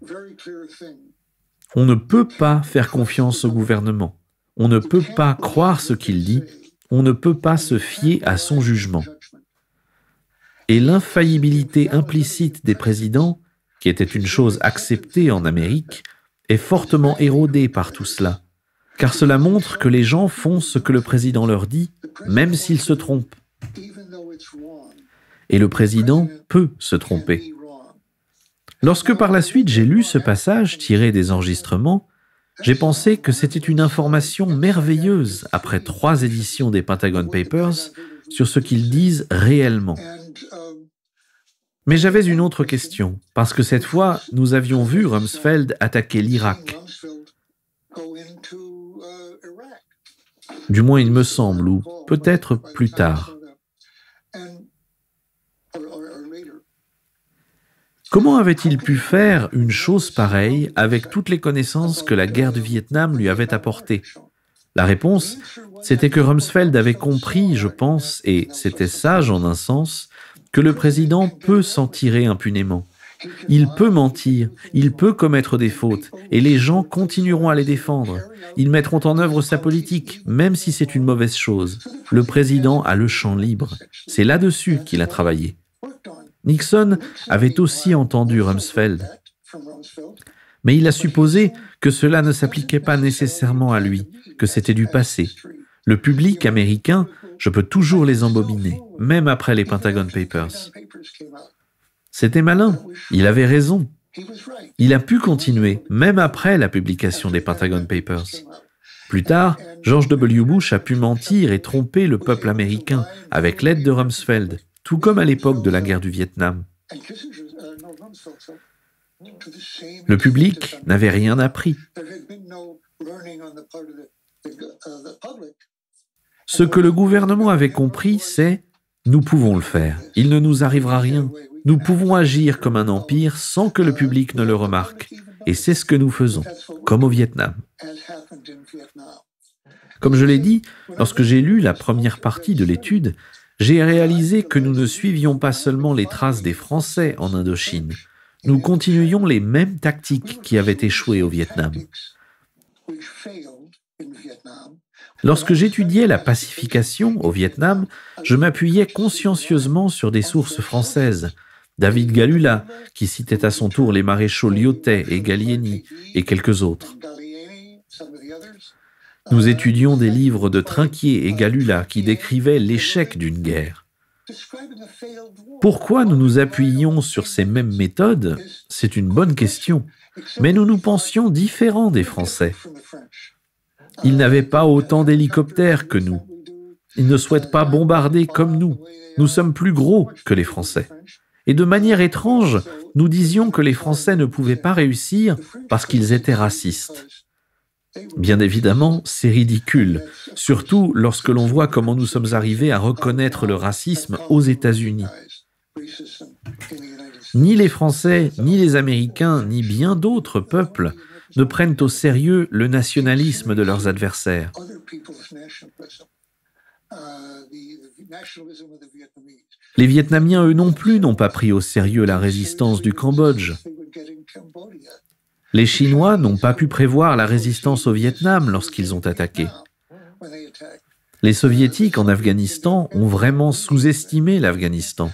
On ne peut pas faire confiance au gouvernement. On ne peut pas croire ce qu'il dit. On ne peut pas se fier à son jugement. Et l'infaillibilité implicite des présidents, qui était une chose acceptée en Amérique, est fortement érodée par tout cela, car cela montre que les gens font ce que le président leur dit, même s'ils se trompent et le président peut se tromper. Lorsque par la suite j'ai lu ce passage tiré des enregistrements, j'ai pensé que c'était une information merveilleuse après trois éditions des Pentagon Papers sur ce qu'ils disent réellement. Mais j'avais une autre question, parce que cette fois, nous avions vu Rumsfeld attaquer l'Irak. Du moins, il me semble, ou peut-être plus tard. Comment avait-il pu faire une chose pareille avec toutes les connaissances que la guerre du Vietnam lui avait apportées La réponse, c'était que Rumsfeld avait compris, je pense, et c'était sage en un sens, que le président peut s'en tirer impunément. Il peut mentir, il peut commettre des fautes, et les gens continueront à les défendre. Ils mettront en œuvre sa politique, même si c'est une mauvaise chose. Le président a le champ libre. C'est là-dessus qu'il a travaillé. Nixon avait aussi entendu Rumsfeld, mais il a supposé que cela ne s'appliquait pas nécessairement à lui, que c'était du passé. Le public américain, je peux toujours les embobiner, même après les Pentagon Papers. C'était malin, il avait raison. Il a pu continuer, même après la publication des Pentagon Papers. Plus tard, George W. Bush a pu mentir et tromper le peuple américain avec l'aide de Rumsfeld, tout comme à l'époque de la guerre du Vietnam. Le public n'avait rien appris. Ce que le gouvernement avait compris, c'est ⁇ nous pouvons le faire, il ne nous arrivera rien, nous pouvons agir comme un empire sans que le public ne le remarque, et c'est ce que nous faisons, comme au Vietnam. ⁇ Comme je l'ai dit, lorsque j'ai lu la première partie de l'étude, j'ai réalisé que nous ne suivions pas seulement les traces des Français en Indochine, nous continuions les mêmes tactiques qui avaient échoué au Vietnam. Lorsque j'étudiais la pacification au Vietnam, je m'appuyais consciencieusement sur des sources françaises. David Galula, qui citait à son tour les maréchaux Lyotet et Gallieni, et quelques autres. Nous étudions des livres de Trinquier et Galula qui décrivaient l'échec d'une guerre. Pourquoi nous nous appuyions sur ces mêmes méthodes C'est une bonne question, mais nous nous pensions différents des Français. Ils n'avaient pas autant d'hélicoptères que nous. Ils ne souhaitent pas bombarder comme nous. Nous sommes plus gros que les Français. Et de manière étrange, nous disions que les Français ne pouvaient pas réussir parce qu'ils étaient racistes. Bien évidemment, c'est ridicule, surtout lorsque l'on voit comment nous sommes arrivés à reconnaître le racisme aux États-Unis. Ni les Français, ni les Américains, ni bien d'autres peuples ne prennent au sérieux le nationalisme de leurs adversaires. Les Vietnamiens, eux non plus, n'ont pas pris au sérieux la résistance du Cambodge. Les Chinois n'ont pas pu prévoir la résistance au Vietnam lorsqu'ils ont attaqué. Les soviétiques en Afghanistan ont vraiment sous-estimé l'Afghanistan.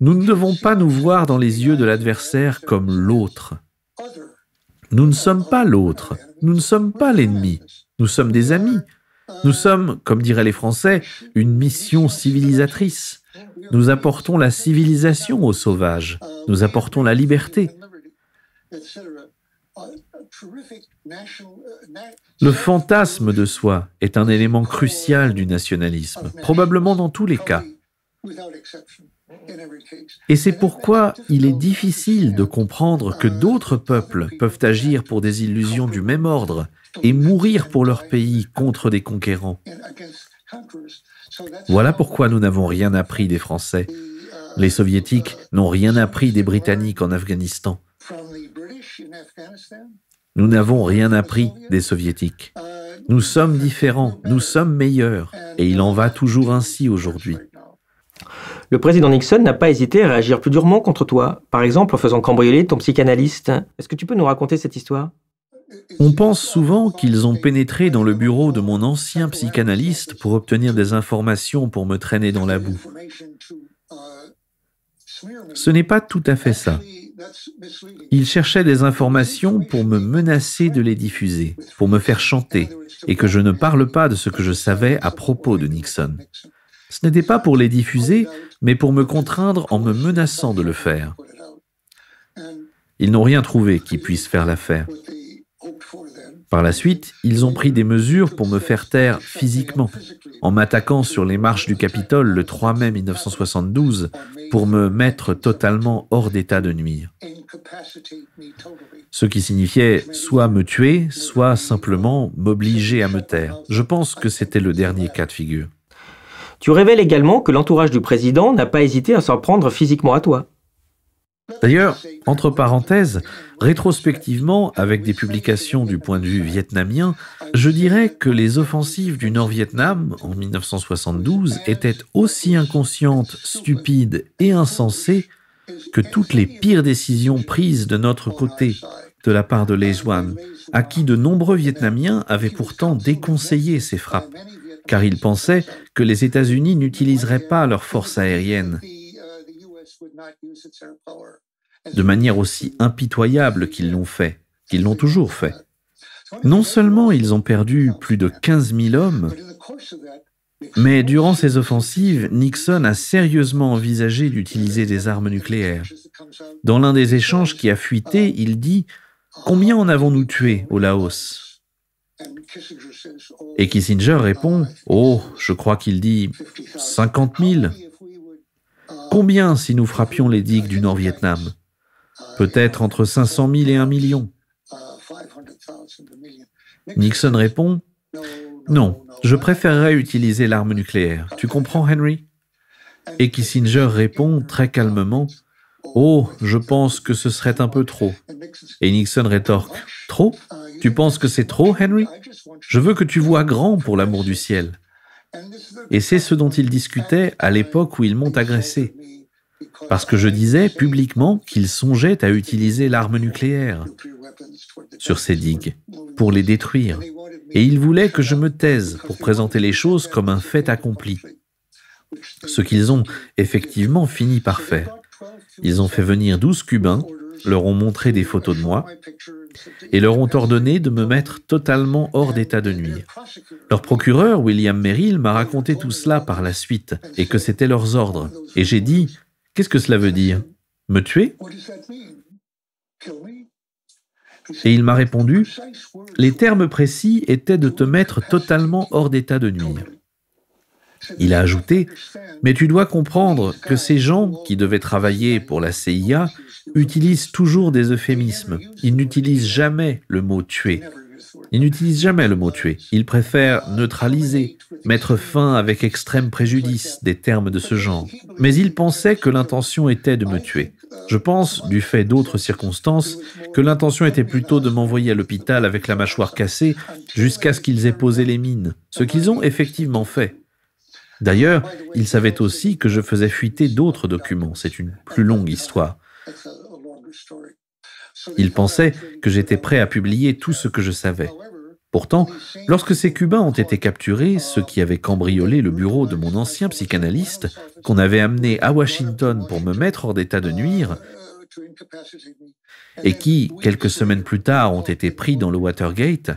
Nous ne devons pas nous voir dans les yeux de l'adversaire comme l'autre. Nous ne sommes pas l'autre, nous ne sommes pas l'ennemi, nous sommes des amis. Nous sommes, comme diraient les Français, une mission civilisatrice. Nous apportons la civilisation aux sauvages, nous apportons la liberté, le fantasme de soi est un élément crucial du nationalisme, probablement dans tous les cas. Et c'est pourquoi il est difficile de comprendre que d'autres peuples peuvent agir pour des illusions du même ordre et mourir pour leur pays contre des conquérants. Voilà pourquoi nous n'avons rien appris des Français. Les Soviétiques n'ont rien appris des Britanniques en Afghanistan. Nous n'avons rien appris des soviétiques. Nous sommes différents, nous sommes meilleurs, et il en va toujours ainsi aujourd'hui. Le président Nixon n'a pas hésité à réagir plus durement contre toi, par exemple en faisant cambrioler ton psychanalyste. Est-ce que tu peux nous raconter cette histoire On pense souvent qu'ils ont pénétré dans le bureau de mon ancien psychanalyste pour obtenir des informations pour me traîner dans la boue. Ce n'est pas tout à fait ça. Il cherchait des informations pour me menacer de les diffuser, pour me faire chanter, et que je ne parle pas de ce que je savais à propos de Nixon. Ce n'était pas pour les diffuser, mais pour me contraindre en me menaçant de le faire. Ils n'ont rien trouvé qui puisse faire l'affaire. Par la suite, ils ont pris des mesures pour me faire taire physiquement, en m'attaquant sur les marches du Capitole le 3 mai 1972 pour me mettre totalement hors d'état de nuire. Ce qui signifiait soit me tuer, soit simplement m'obliger à me taire. Je pense que c'était le dernier cas de figure. Tu révèles également que l'entourage du président n'a pas hésité à s'en prendre physiquement à toi. D'ailleurs, entre parenthèses, rétrospectivement, avec des publications du point de vue vietnamien, je dirais que les offensives du Nord-Vietnam en 1972 étaient aussi inconscientes, stupides et insensées que toutes les pires décisions prises de notre côté de la part de Les Wan, à qui de nombreux Vietnamiens avaient pourtant déconseillé ces frappes, car ils pensaient que les États-Unis n'utiliseraient pas leur force aériennes de manière aussi impitoyable qu'ils l'ont fait, qu'ils l'ont toujours fait. Non seulement ils ont perdu plus de 15 000 hommes, mais durant ces offensives, Nixon a sérieusement envisagé d'utiliser des armes nucléaires. Dans l'un des échanges qui a fuité, il dit ⁇ Combien en avons-nous tué au Laos ?⁇ Et Kissinger répond ⁇ Oh, je crois qu'il dit 50 000 ⁇ Combien si nous frappions les digues du Nord-Vietnam peut-être entre 500 000 et 1 million. Nixon répond, Non, je préférerais utiliser l'arme nucléaire. Tu comprends, Henry Et Kissinger répond très calmement, Oh, je pense que ce serait un peu trop. Et Nixon rétorque, Trop Tu penses que c'est trop, Henry Je veux que tu vois grand pour l'amour du ciel. Et c'est ce dont ils discutaient à l'époque où ils m'ont agressé parce que je disais publiquement qu'ils songeaient à utiliser l'arme nucléaire sur ces digues pour les détruire. Et ils voulaient que je me taise pour présenter les choses comme un fait accompli. Ce qu'ils ont effectivement fini par faire. Ils ont fait venir 12 Cubains, leur ont montré des photos de moi et leur ont ordonné de me mettre totalement hors d'état de nuire. Leur procureur, William Merrill, m'a raconté tout cela par la suite et que c'était leurs ordres. Et j'ai dit, Qu'est-ce que cela veut dire Me tuer Et il m'a répondu, les termes précis étaient de te mettre totalement hors d'état de nuire. Il a ajouté, mais tu dois comprendre que ces gens qui devaient travailler pour la CIA utilisent toujours des euphémismes. Ils n'utilisent jamais le mot tuer. Ils n'utilisent jamais le mot tuer. Ils préfèrent neutraliser, mettre fin avec extrême préjudice des termes de ce genre. Mais ils pensaient que l'intention était de me tuer. Je pense, du fait d'autres circonstances, que l'intention était plutôt de m'envoyer à l'hôpital avec la mâchoire cassée jusqu'à ce qu'ils aient posé les mines, ce qu'ils ont effectivement fait. D'ailleurs, ils savaient aussi que je faisais fuiter d'autres documents, c'est une plus longue histoire. Ils pensaient que j'étais prêt à publier tout ce que je savais. Pourtant, lorsque ces Cubains ont été capturés, ceux qui avaient cambriolé le bureau de mon ancien psychanalyste, qu'on avait amené à Washington pour me mettre hors d'état de nuire, et qui, quelques semaines plus tard, ont été pris dans le Watergate,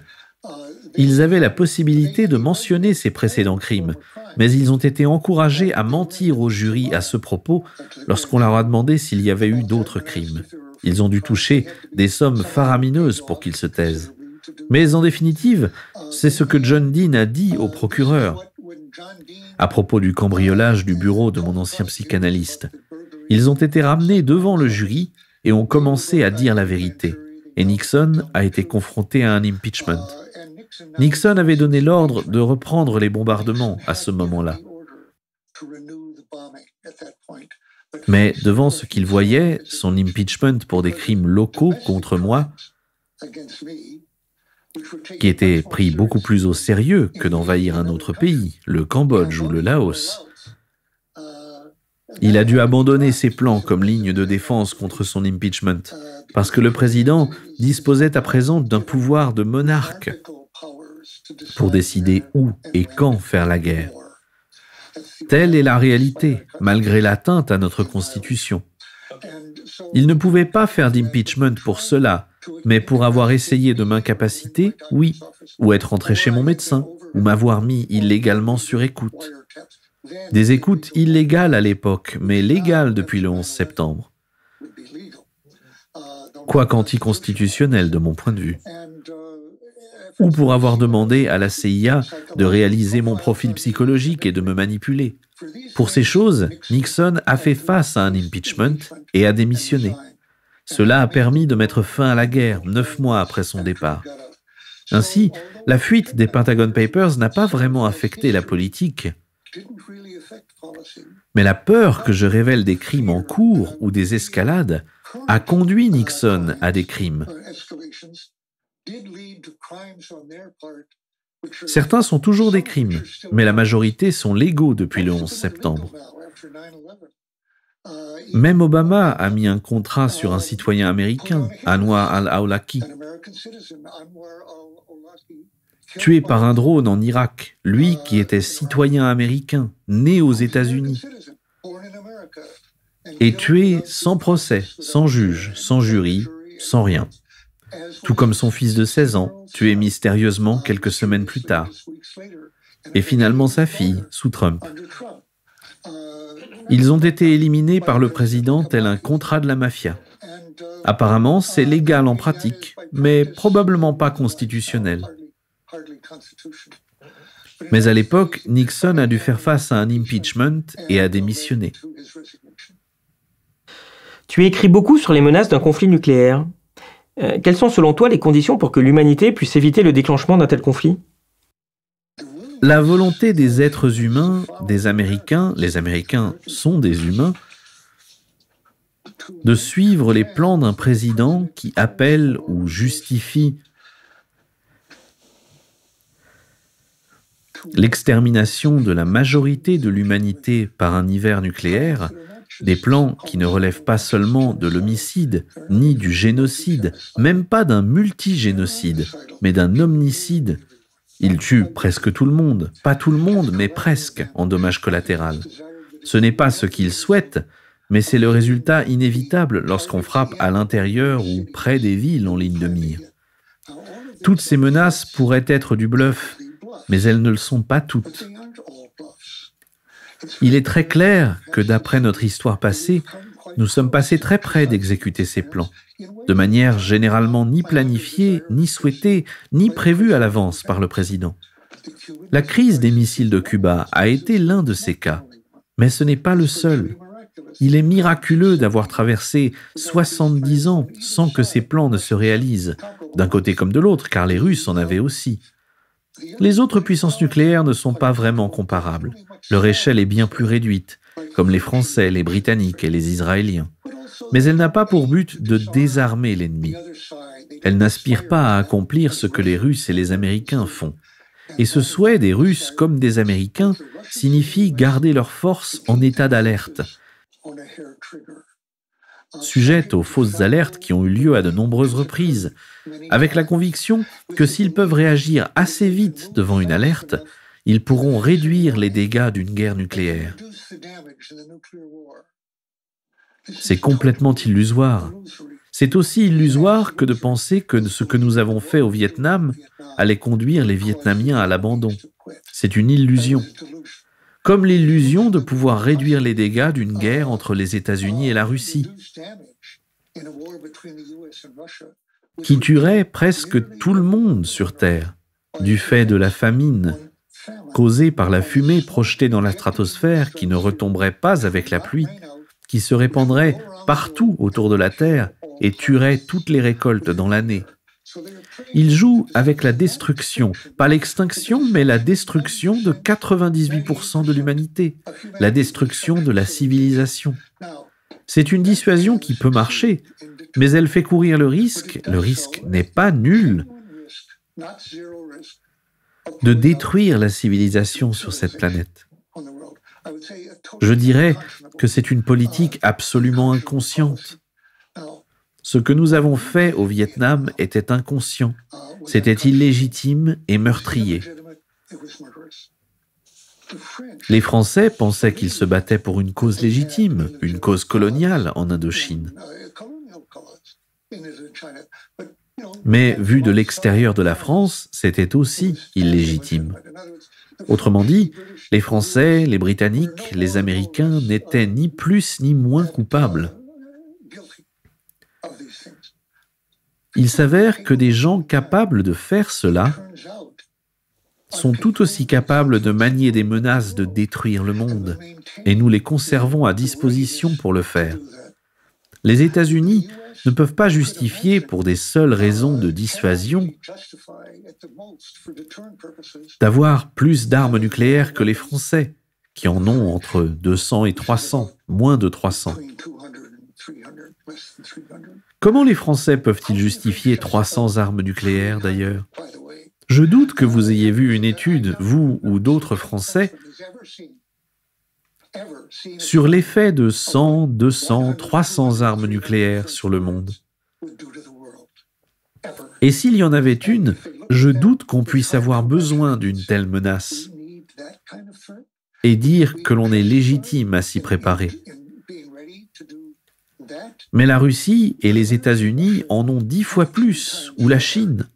ils avaient la possibilité de mentionner ces précédents crimes, mais ils ont été encouragés à mentir au jury à ce propos lorsqu'on leur a demandé s'il y avait eu d'autres crimes. Ils ont dû toucher des sommes faramineuses pour qu'ils se taisent. Mais en définitive, c'est ce que John Dean a dit au procureur à propos du cambriolage du bureau de mon ancien psychanalyste. Ils ont été ramenés devant le jury et ont commencé à dire la vérité. Et Nixon a été confronté à un impeachment. Nixon avait donné l'ordre de reprendre les bombardements à ce moment-là. Mais devant ce qu'il voyait, son impeachment pour des crimes locaux contre moi, qui était pris beaucoup plus au sérieux que d'envahir un autre pays, le Cambodge ou le Laos. Il a dû abandonner ses plans comme ligne de défense contre son impeachment, parce que le président disposait à présent d'un pouvoir de monarque pour décider où et quand faire la guerre. Telle est la réalité, malgré l'atteinte à notre Constitution. Il ne pouvait pas faire d'impeachment pour cela, mais pour avoir essayé de m'incapaciter, oui, ou être rentré chez mon médecin, ou m'avoir mis illégalement sur écoute. Des écoutes illégales à l'époque, mais légales depuis le 11 septembre. Quoique anticonstitutionnelles de mon point de vue ou pour avoir demandé à la CIA de réaliser mon profil psychologique et de me manipuler. Pour ces choses, Nixon a fait face à un impeachment et a démissionné. Cela a permis de mettre fin à la guerre neuf mois après son départ. Ainsi, la fuite des Pentagon Papers n'a pas vraiment affecté la politique. Mais la peur que je révèle des crimes en cours ou des escalades a conduit Nixon à des crimes. Certains sont toujours des crimes, mais la majorité sont légaux depuis le 11 septembre. Uh, Même Obama a mis un contrat sur un uh, citoyen américain, Anwar al-Awlaki, tué par un drone en Irak, lui uh, qui était citoyen américain, né aux États-Unis, et tué sans procès, sans juge, sans jury, sans rien tout comme son fils de 16 ans, tué mystérieusement quelques semaines plus tard, et finalement sa fille, sous Trump. Ils ont été éliminés par le président tel un contrat de la mafia. Apparemment, c'est légal en pratique, mais probablement pas constitutionnel. Mais à l'époque, Nixon a dû faire face à un impeachment et a démissionné. Tu écris beaucoup sur les menaces d'un conflit nucléaire. Euh, quelles sont selon toi les conditions pour que l'humanité puisse éviter le déclenchement d'un tel conflit La volonté des êtres humains, des Américains, les Américains sont des humains, de suivre les plans d'un président qui appelle ou justifie l'extermination de la majorité de l'humanité par un hiver nucléaire des plans qui ne relèvent pas seulement de l'homicide, ni du génocide, même pas d'un multigénocide, mais d'un omnicide. Il tuent presque tout le monde, pas tout le monde, mais presque, en dommage collatéral. Ce n'est pas ce qu'ils souhaitent, mais c'est le résultat inévitable lorsqu'on frappe à l'intérieur ou près des villes en ligne de mire. Toutes ces menaces pourraient être du bluff, mais elles ne le sont pas toutes. Il est très clair que d'après notre histoire passée, nous sommes passés très près d'exécuter ces plans, de manière généralement ni planifiée, ni souhaitée, ni prévue à l'avance par le président. La crise des missiles de Cuba a été l'un de ces cas, mais ce n'est pas le seul. Il est miraculeux d'avoir traversé 70 ans sans que ces plans ne se réalisent, d'un côté comme de l'autre, car les Russes en avaient aussi. Les autres puissances nucléaires ne sont pas vraiment comparables. Leur échelle est bien plus réduite, comme les Français, les Britanniques et les Israéliens. Mais elle n'a pas pour but de désarmer l'ennemi. Elle n'aspire pas à accomplir ce que les Russes et les Américains font. Et ce souhait des Russes comme des Américains signifie garder leurs forces en état d'alerte, sujette aux fausses alertes qui ont eu lieu à de nombreuses reprises, avec la conviction que s'ils peuvent réagir assez vite devant une alerte, ils pourront réduire les dégâts d'une guerre nucléaire. C'est complètement illusoire. C'est aussi illusoire que de penser que ce que nous avons fait au Vietnam allait conduire les Vietnamiens à l'abandon. C'est une illusion. Comme l'illusion de pouvoir réduire les dégâts d'une guerre entre les États-Unis et la Russie qui tuerait presque tout le monde sur Terre, du fait de la famine causée par la fumée projetée dans la stratosphère qui ne retomberait pas avec la pluie, qui se répandrait partout autour de la Terre et tuerait toutes les récoltes dans l'année. Il joue avec la destruction, pas l'extinction, mais la destruction de 98% de l'humanité, la destruction de la civilisation. C'est une dissuasion qui peut marcher, mais elle fait courir le risque, le risque n'est pas nul, de détruire la civilisation sur cette planète. Je dirais que c'est une politique absolument inconsciente. Ce que nous avons fait au Vietnam était inconscient, c'était illégitime et meurtrier. Les Français pensaient qu'ils se battaient pour une cause légitime, une cause coloniale en Indochine. Mais vu de l'extérieur de la France, c'était aussi illégitime. Autrement dit, les Français, les Britanniques, les Américains n'étaient ni plus ni moins coupables. Uh, Il s'avère que des gens capables de faire cela sont tout aussi capables de manier des menaces de détruire le monde, et nous les conservons à disposition pour le faire. Les États-Unis ne peuvent pas justifier pour des seules raisons de dissuasion d'avoir plus d'armes nucléaires que les Français, qui en ont entre 200 et 300, moins de 300. Comment les Français peuvent-ils justifier 300 armes nucléaires d'ailleurs Je doute que vous ayez vu une étude, vous ou d'autres Français, sur l'effet de 100, 200, 300 armes nucléaires sur le monde. Et s'il y en avait une, je doute qu'on puisse avoir besoin d'une telle menace et dire que l'on est légitime à s'y préparer. Mais la Russie et les États-Unis en ont dix fois plus, ou la Chine.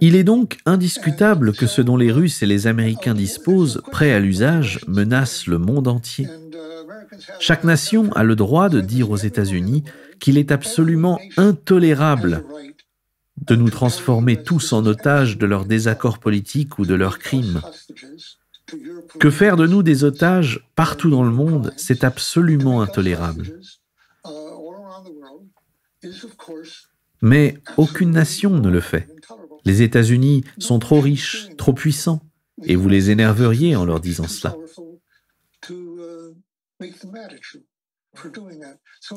Il est donc indiscutable que ce dont les Russes et les Américains disposent, prêts à l'usage, menace le monde entier. Chaque nation a le droit de dire aux États-Unis qu'il est absolument intolérable de nous transformer tous en otages de leurs désaccords politiques ou de leurs crimes. Que faire de nous des otages partout dans le monde, c'est absolument intolérable. Mais aucune nation ne le fait. Les États-Unis sont trop riches, trop puissants, et vous les énerveriez en leur disant cela.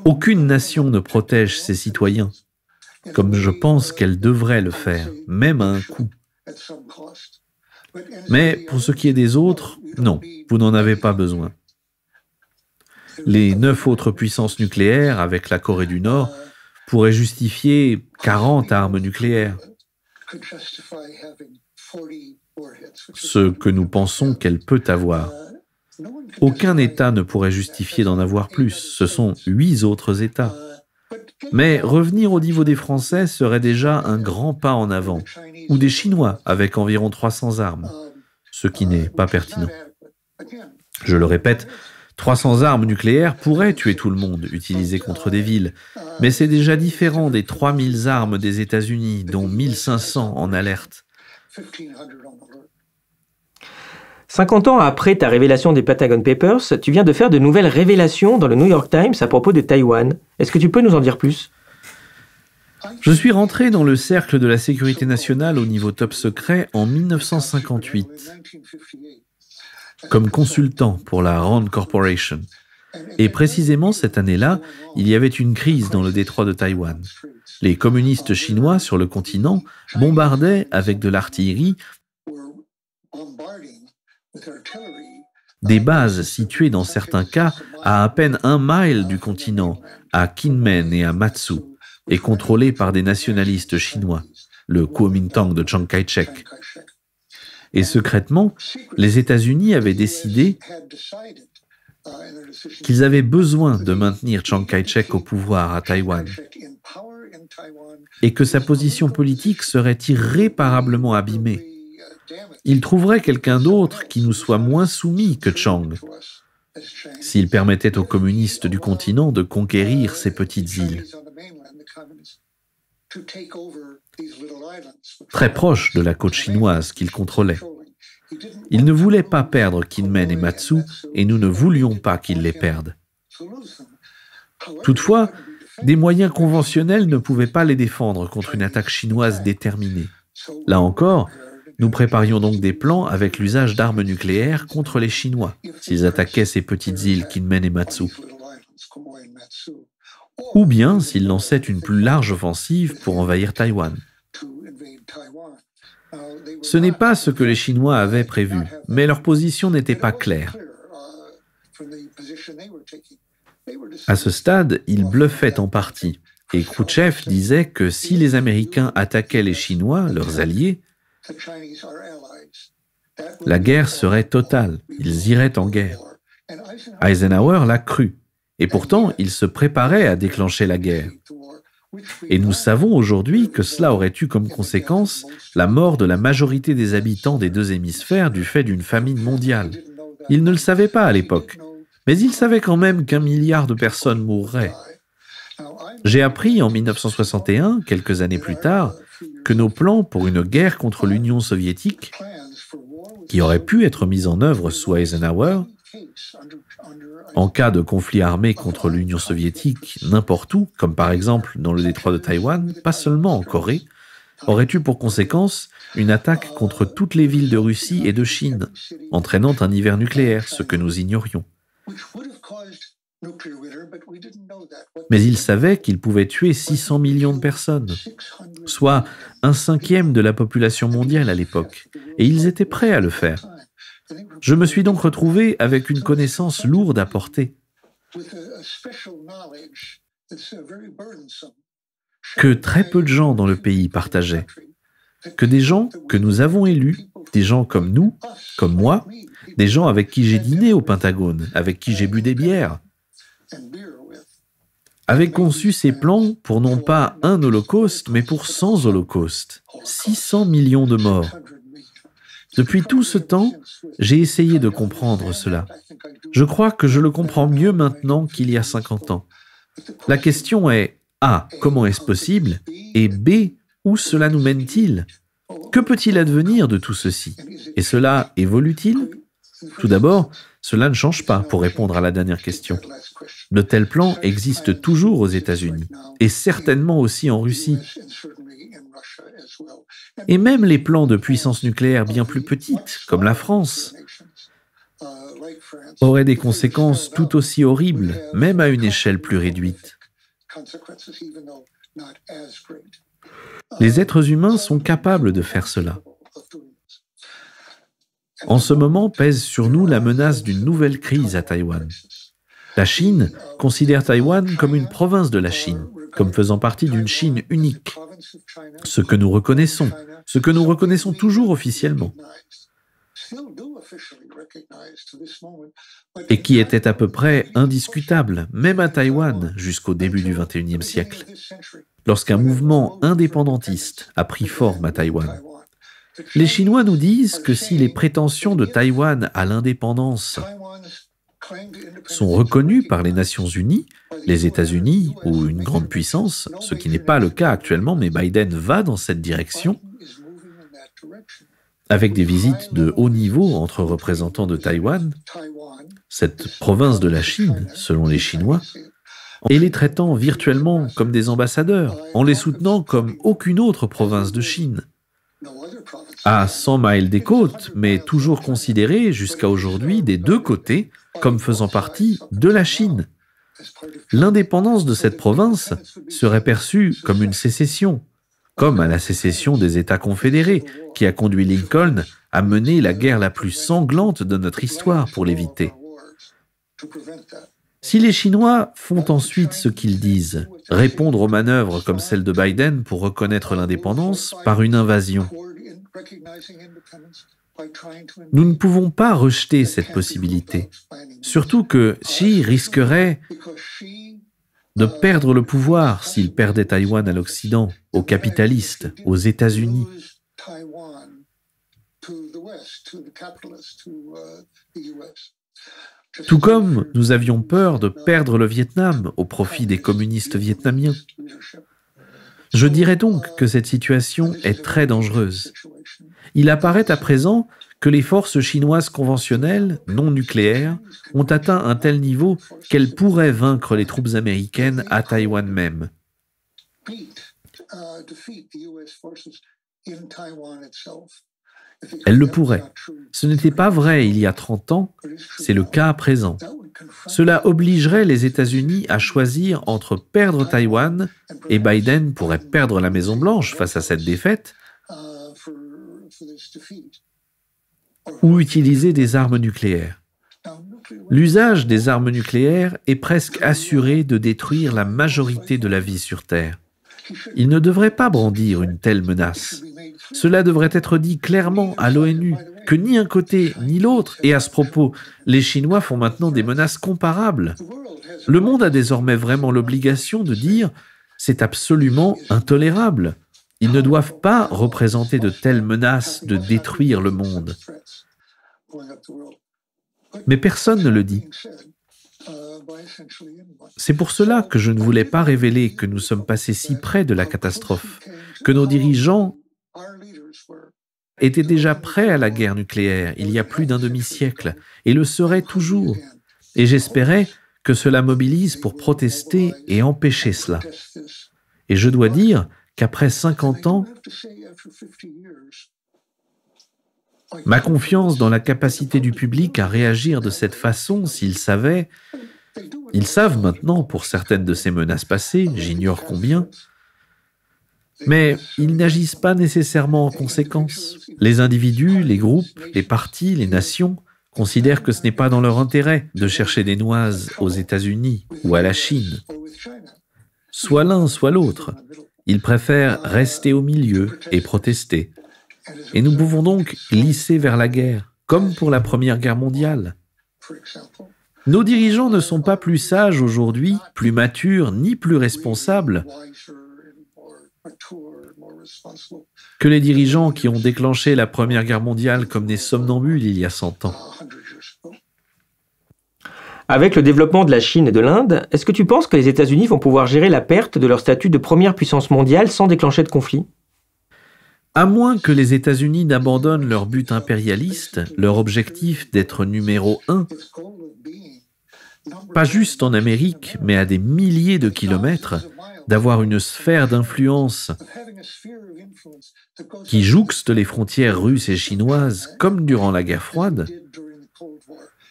Aucune nation ne protège ses citoyens, comme je pense qu'elle devrait le faire, même à un coût. Mais pour ce qui est des autres, non, vous n'en avez pas besoin. Les neuf autres puissances nucléaires, avec la Corée du Nord, pourraient justifier 40 armes nucléaires ce que nous pensons qu'elle peut avoir. Uh, Aucun État ne pourrait justifier d'en avoir plus, ce sont huit autres États. Uh, Mais revenir au niveau des Français serait déjà un grand pas en avant, ou des Chinois avec environ 300 armes, um, ce qui uh, n'est pas pertinent. Je le répète, 300 armes nucléaires pourraient tuer tout le monde, utilisées contre des villes, mais c'est déjà différent des 3000 armes des États-Unis, dont 1500 en alerte. 50 ans après ta révélation des Pentagon Papers, tu viens de faire de nouvelles révélations dans le New York Times à propos de Taïwan. Est-ce que tu peux nous en dire plus je suis rentré dans le cercle de la sécurité nationale au niveau top secret en 1958 comme consultant pour la Rand Corporation. Et précisément cette année-là, il y avait une crise dans le détroit de Taïwan. Les communistes chinois sur le continent bombardaient avec de l'artillerie des bases situées dans certains cas à à peine un mile du continent, à Kinmen et à Matsu, et contrôlées par des nationalistes chinois, le Kuomintang de Chiang Kai-shek, et secrètement, les États-Unis avaient décidé qu'ils avaient besoin de maintenir Chiang Kai-shek au pouvoir à Taïwan et que sa position politique serait irréparablement abîmée. Ils trouveraient quelqu'un d'autre qui nous soit moins soumis que Chiang s'il permettait aux communistes du continent de conquérir ces petites îles très proche de la côte chinoise qu'ils contrôlaient. Ils ne voulaient pas perdre Kinmen et Matsu, et nous ne voulions pas qu'ils les perdent. Toutefois, des moyens conventionnels ne pouvaient pas les défendre contre une attaque chinoise déterminée. Là encore, nous préparions donc des plans avec l'usage d'armes nucléaires contre les Chinois, s'ils attaquaient ces petites îles Kinmen et Matsu ou bien s'ils lançait une plus large offensive pour envahir Taïwan. Ce n'est pas ce que les Chinois avaient prévu, mais leur position n'était pas claire. À ce stade, ils bluffaient en partie, et Khrouchtchev disait que si les Américains attaquaient les Chinois, leurs alliés, la guerre serait totale, ils iraient en guerre. Eisenhower l'a cru, et pourtant, ils se préparaient à déclencher la guerre. Et nous savons aujourd'hui que cela aurait eu comme conséquence la mort de la majorité des habitants des deux hémisphères du fait d'une famine mondiale. Ils ne le savaient pas à l'époque, mais ils savaient quand même qu'un milliard de personnes mourraient. J'ai appris en 1961, quelques années plus tard, que nos plans pour une guerre contre l'Union soviétique, qui aurait pu être mis en œuvre sous Eisenhower, en cas de conflit armé contre l'Union soviétique, n'importe où, comme par exemple dans le détroit de Taïwan, pas seulement en Corée, aurait eu pour conséquence une attaque contre toutes les villes de Russie et de Chine, entraînant un hiver nucléaire, ce que nous ignorions. Mais ils savaient qu'ils pouvait tuer 600 millions de personnes, soit un cinquième de la population mondiale à l'époque, et ils étaient prêts à le faire. Je me suis donc retrouvé avec une connaissance lourde à porter, que très peu de gens dans le pays partageaient, que des gens que nous avons élus, des gens comme nous, comme moi, des gens avec qui j'ai dîné au Pentagone, avec qui j'ai bu des bières, avaient conçu ces plans pour non pas un holocauste, mais pour 100 holocaustes, 600 millions de morts, depuis tout ce temps, j'ai essayé de comprendre cela. Je crois que je le comprends mieux maintenant qu'il y a 50 ans. La question est A. Comment est-ce possible Et B. Où cela nous mène-t-il Que peut-il advenir de tout ceci Et cela évolue-t-il Tout d'abord, cela ne change pas pour répondre à la dernière question. De tels plans existent toujours aux États-Unis et certainement aussi en Russie et même les plans de puissance nucléaire bien plus petites, comme la France, auraient des conséquences tout aussi horribles, même à une échelle plus réduite. Les êtres humains sont capables de faire cela. En ce moment pèse sur nous la menace d'une nouvelle crise à Taïwan. La Chine considère Taïwan comme une province de la Chine, comme faisant partie d'une Chine unique, ce que nous reconnaissons, ce que nous reconnaissons toujours officiellement, et qui était à peu près indiscutable, même à Taïwan, jusqu'au début du XXIe siècle, lorsqu'un mouvement indépendantiste a pris forme à Taïwan. Les Chinois nous disent que si les prétentions de Taïwan à l'indépendance sont reconnus par les Nations Unies, les États-Unis ou une grande puissance, ce qui n'est pas le cas actuellement, mais Biden va dans cette direction, avec des visites de haut niveau entre représentants de Taïwan, cette province de la Chine, selon les Chinois, et les traitant virtuellement comme des ambassadeurs, en les soutenant comme aucune autre province de Chine à 100 miles des côtes, mais toujours considérée jusqu'à aujourd'hui des deux côtés comme faisant partie de la Chine. L'indépendance de cette province serait perçue comme une sécession, comme à la sécession des États confédérés, qui a conduit Lincoln à mener la guerre la plus sanglante de notre histoire pour l'éviter. Si les Chinois font ensuite ce qu'ils disent, répondre aux manœuvres comme celle de Biden pour reconnaître l'indépendance par une invasion, nous ne pouvons pas rejeter cette possibilité, surtout que Xi risquerait de uh, perdre le pouvoir s'il perdait Taïwan à l'Occident, aux capitalistes, aux États-Unis. Uh, Tout comme nous avions peur de perdre le Vietnam au profit des communistes vietnamiens. Je dirais donc que uh, cette situation est très dangereuse il apparaît à présent que les forces chinoises conventionnelles, non nucléaires, ont atteint un tel niveau qu'elles pourraient vaincre les troupes américaines à Taïwan même. Elles le pourraient. Ce n'était pas vrai il y a 30 ans, c'est le cas à présent. Cela obligerait les États-Unis à choisir entre perdre Taïwan, et Biden pourrait perdre la Maison-Blanche face à cette défaite, ou utiliser des armes nucléaires. L'usage des armes nucléaires est presque assuré de détruire la majorité de la vie sur Terre. Il ne devrait pas brandir une telle menace. Cela devrait être dit clairement à l'ONU que ni un côté ni l'autre, et à ce propos, les Chinois font maintenant des menaces comparables. Le monde a désormais vraiment l'obligation de dire c'est absolument intolérable. Ils ne doivent pas représenter de telles menaces de détruire le monde. Mais personne ne le dit. C'est pour cela que je ne voulais pas révéler que nous sommes passés si près de la catastrophe, que nos dirigeants étaient déjà prêts à la guerre nucléaire il y a plus d'un demi-siècle et le seraient toujours. Et j'espérais que cela mobilise pour protester et empêcher cela. Et je dois dire qu'après 50 ans, ma confiance dans la capacité du public à réagir de cette façon, s'ils savaient, ils savent maintenant pour certaines de ces menaces passées, j'ignore combien, mais ils n'agissent pas nécessairement en conséquence. Les individus, les groupes, les partis, les nations considèrent que ce n'est pas dans leur intérêt de chercher des noises aux États-Unis ou à la Chine. Soit l'un, soit l'autre. Ils préfèrent rester au milieu et protester. Et nous pouvons donc glisser vers la guerre, comme pour la Première Guerre mondiale. Nos dirigeants ne sont pas plus sages aujourd'hui, plus matures, ni plus responsables que les dirigeants qui ont déclenché la Première Guerre mondiale comme des somnambules il y a 100 ans. Avec le développement de la Chine et de l'Inde, est-ce que tu penses que les États-Unis vont pouvoir gérer la perte de leur statut de première puissance mondiale sans déclencher de conflit à moins que les États-Unis n'abandonnent leur but impérialiste, leur objectif d'être numéro un, pas juste en Amérique, mais à des milliers de kilomètres, d'avoir une sphère d'influence qui jouxte les frontières russes et chinoises comme durant la guerre froide,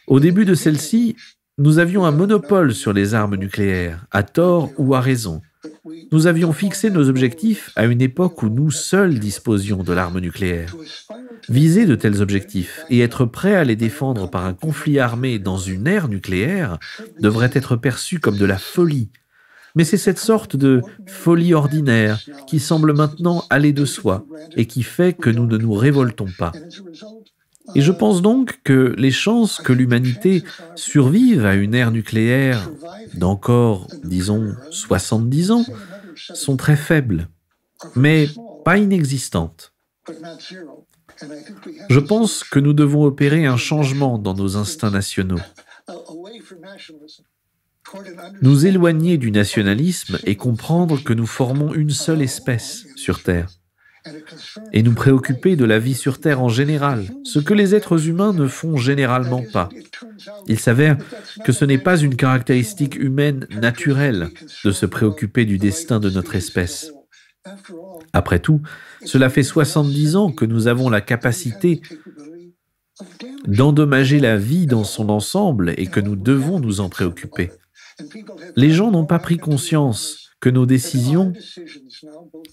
au début de celle-ci, nous avions un monopole sur les armes nucléaires, à tort ou à raison. Nous avions fixé nos objectifs à une époque où nous seuls disposions de l'arme nucléaire. Viser de tels objectifs et être prêt à les défendre par un conflit armé dans une ère nucléaire devrait être perçu comme de la folie. Mais c'est cette sorte de folie ordinaire qui semble maintenant aller de soi et qui fait que nous ne nous révoltons pas. Et je pense donc que les chances que l'humanité survive à une ère nucléaire d'encore, disons, 70 ans sont très faibles, mais pas inexistantes. Je pense que nous devons opérer un changement dans nos instincts nationaux. Nous éloigner du nationalisme et comprendre que nous formons une seule espèce sur Terre et nous préoccuper de la vie sur Terre en général, ce que les êtres humains ne font généralement pas. Il s'avère que ce n'est pas une caractéristique humaine naturelle de se préoccuper du destin de notre espèce. Après tout, cela fait 70 ans que nous avons la capacité d'endommager la vie dans son ensemble et que nous devons nous en préoccuper. Les gens n'ont pas pris conscience que nos décisions,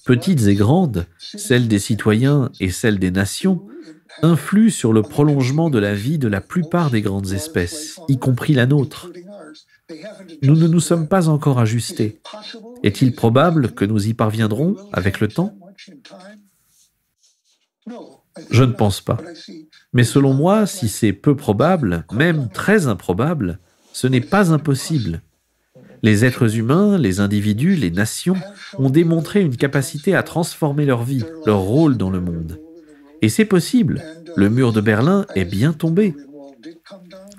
petites et grandes, celles des citoyens et celles des nations, influent sur le prolongement de la vie de la plupart des grandes espèces, y compris la nôtre. Nous ne nous sommes pas encore ajustés. Est-il probable que nous y parviendrons avec le temps Je ne pense pas. Mais selon moi, si c'est peu probable, même très improbable, ce n'est pas impossible. Les êtres humains, les individus, les nations ont démontré une capacité à transformer leur vie, leur rôle dans le monde. Et c'est possible. Le mur de Berlin est bien tombé.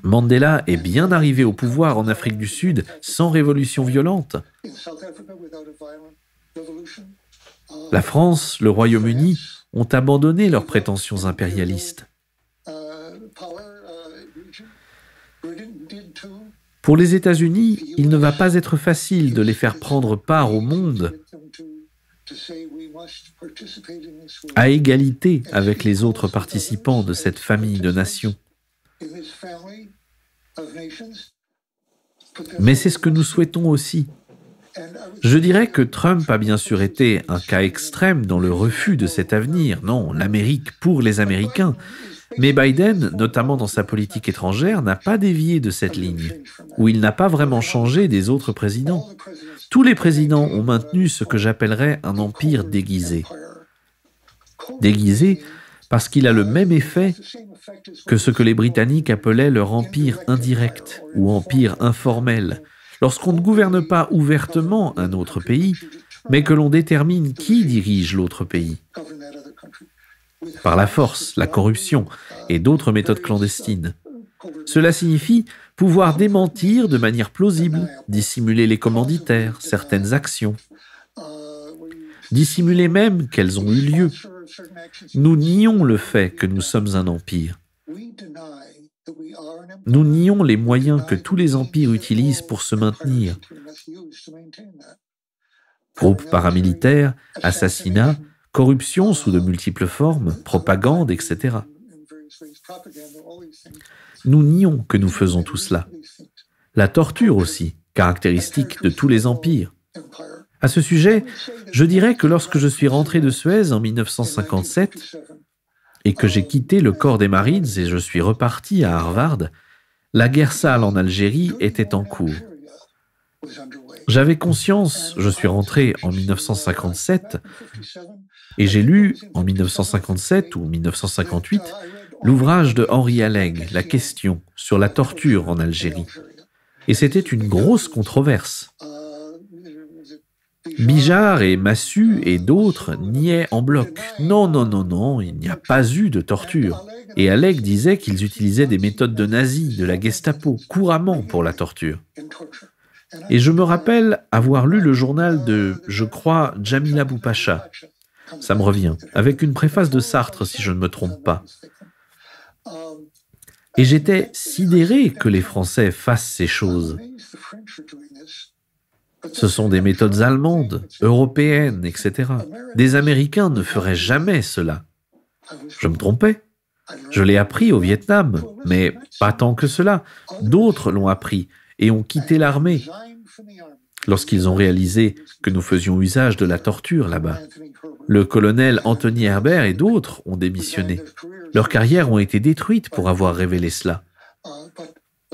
Mandela est bien arrivé au pouvoir en Afrique du Sud sans révolution violente. La France, le Royaume-Uni ont abandonné leurs prétentions impérialistes. Pour les États-Unis, il ne va pas être facile de les faire prendre part au monde à égalité avec les autres participants de cette famille de nations. Mais c'est ce que nous souhaitons aussi. Je dirais que Trump a bien sûr été un cas extrême dans le refus de cet avenir. Non, l'Amérique pour les Américains. Mais Biden, notamment dans sa politique étrangère, n'a pas dévié de cette ligne, ou il n'a pas vraiment changé des autres présidents. Tous les présidents ont maintenu ce que j'appellerais un empire déguisé. Déguisé parce qu'il a le même effet que ce que les Britanniques appelaient leur empire indirect ou empire informel, lorsqu'on ne gouverne pas ouvertement un autre pays, mais que l'on détermine qui dirige l'autre pays par la force, la corruption et d'autres méthodes clandestines. Cela signifie pouvoir démentir de manière plausible, dissimuler les commanditaires, certaines actions, dissimuler même qu'elles ont eu lieu. Nous nions le fait que nous sommes un empire. Nous nions les moyens que tous les empires utilisent pour se maintenir. Groupes paramilitaires, assassinats, corruption sous de multiples formes, propagande, etc. Nous nions que nous faisons tout cela. La torture aussi, caractéristique de tous les empires. À ce sujet, je dirais que lorsque je suis rentré de Suez en 1957 et que j'ai quitté le corps des Marines et je suis reparti à Harvard, la guerre sale en Algérie était en cours. J'avais conscience, je suis rentré en 1957, et j'ai lu, en 1957 ou 1958, l'ouvrage de Henri Alleg, La question, sur la torture en Algérie. Et c'était une grosse controverse. Bijar et Massu et d'autres niaient en bloc. Non, non, non, non, il n'y a pas eu de torture. Et Alec disait qu'ils utilisaient des méthodes de nazis, de la Gestapo, couramment pour la torture. Et je me rappelle avoir lu le journal de, je crois, Jamila Boupacha, ça me revient. Avec une préface de Sartre, si je ne me trompe pas. Et j'étais sidéré que les Français fassent ces choses. Ce sont des méthodes allemandes, européennes, etc. Des Américains ne feraient jamais cela. Je me trompais. Je l'ai appris au Vietnam, mais pas tant que cela. D'autres l'ont appris et ont quitté l'armée lorsqu'ils ont réalisé que nous faisions usage de la torture là-bas. Le colonel Anthony Herbert et d'autres ont démissionné. Leurs carrières ont été détruites pour avoir révélé cela.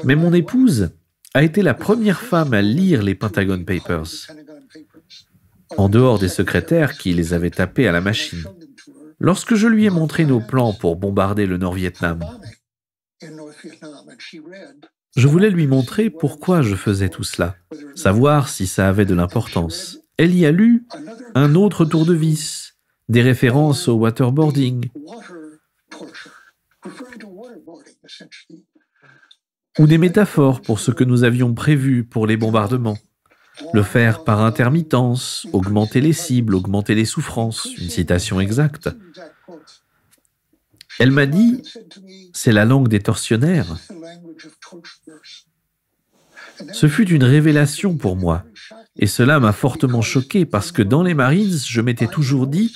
Mais mon épouse a été la première femme à lire les Pentagon Papers, en dehors des secrétaires qui les avaient tapés à la machine. Lorsque je lui ai montré nos plans pour bombarder le Nord-Vietnam, je voulais lui montrer pourquoi je faisais tout cela, savoir si ça avait de l'importance elle y a lu un autre tour de vis, des références au waterboarding, ou des métaphores pour ce que nous avions prévu pour les bombardements. Le faire par intermittence, augmenter les cibles, augmenter les souffrances, une citation exacte. Elle m'a dit, c'est la langue des tortionnaires. Ce fut une révélation pour moi. Et cela m'a fortement choqué parce que dans les Marines, je m'étais toujours dit,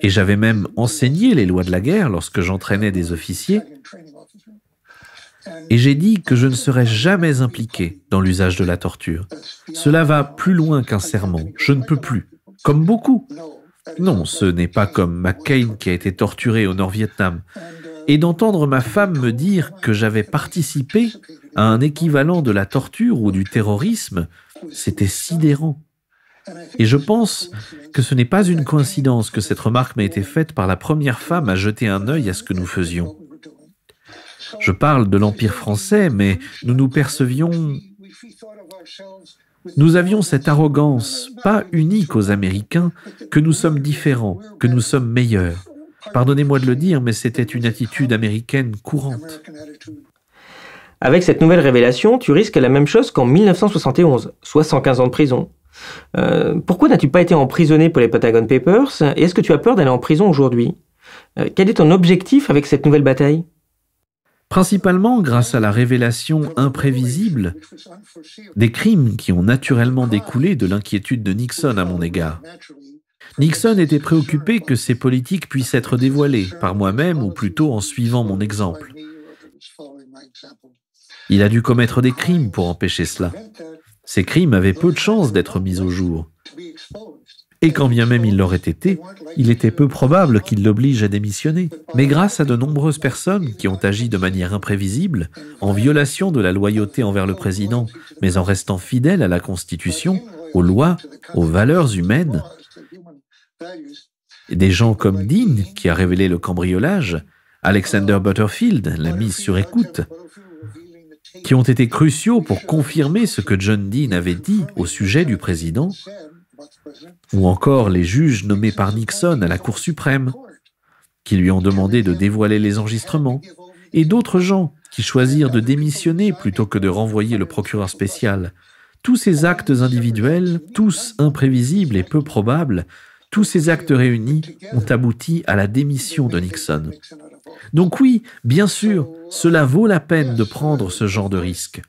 et j'avais même enseigné les lois de la guerre lorsque j'entraînais des officiers, et j'ai dit que je ne serais jamais impliqué dans l'usage de la torture. Cela va plus loin qu'un serment. Je ne peux plus. Comme beaucoup. Non, ce n'est pas comme McCain qui a été torturé au Nord-Vietnam. Et d'entendre ma femme me dire que j'avais participé à un équivalent de la torture ou du terrorisme, c'était sidérant. Et je pense que ce n'est pas une coïncidence que cette remarque m'ait été faite par la première femme à jeter un œil à ce que nous faisions. Je parle de l'Empire français, mais nous nous percevions... Nous avions cette arrogance, pas unique aux Américains, que nous sommes différents, que nous sommes meilleurs. Pardonnez-moi de le dire, mais c'était une attitude américaine courante. Avec cette nouvelle révélation, tu risques la même chose qu'en 1971, 75 ans de prison. Euh, pourquoi n'as-tu pas été emprisonné pour les Patagon Papers et est-ce que tu as peur d'aller en prison aujourd'hui euh, Quel est ton objectif avec cette nouvelle bataille Principalement grâce à la révélation imprévisible des crimes qui ont naturellement découlé de l'inquiétude de Nixon à mon égard. Nixon était préoccupé que ses politiques puissent être dévoilées par moi-même ou plutôt en suivant mon exemple. Il a dû commettre des crimes pour empêcher cela. Ces crimes avaient peu de chances d'être mis au jour. Et quand bien même il l'aurait été, il était peu probable qu'il l'oblige à démissionner. Mais grâce à de nombreuses personnes qui ont agi de manière imprévisible, en violation de la loyauté envers le président, mais en restant fidèles à la Constitution, aux lois, aux valeurs humaines, des gens comme Dean, qui a révélé le cambriolage, Alexander Butterfield l'a mise sur écoute, qui ont été cruciaux pour confirmer ce que John Dean avait dit au sujet du président, ou encore les juges nommés par Nixon à la Cour suprême, qui lui ont demandé de dévoiler les enregistrements, et d'autres gens qui choisirent de démissionner plutôt que de renvoyer le procureur spécial. Tous ces actes individuels, tous imprévisibles et peu probables, tous ces actes réunis ont abouti à la démission de Nixon. Donc oui, bien sûr, cela vaut la peine de prendre ce genre de risque.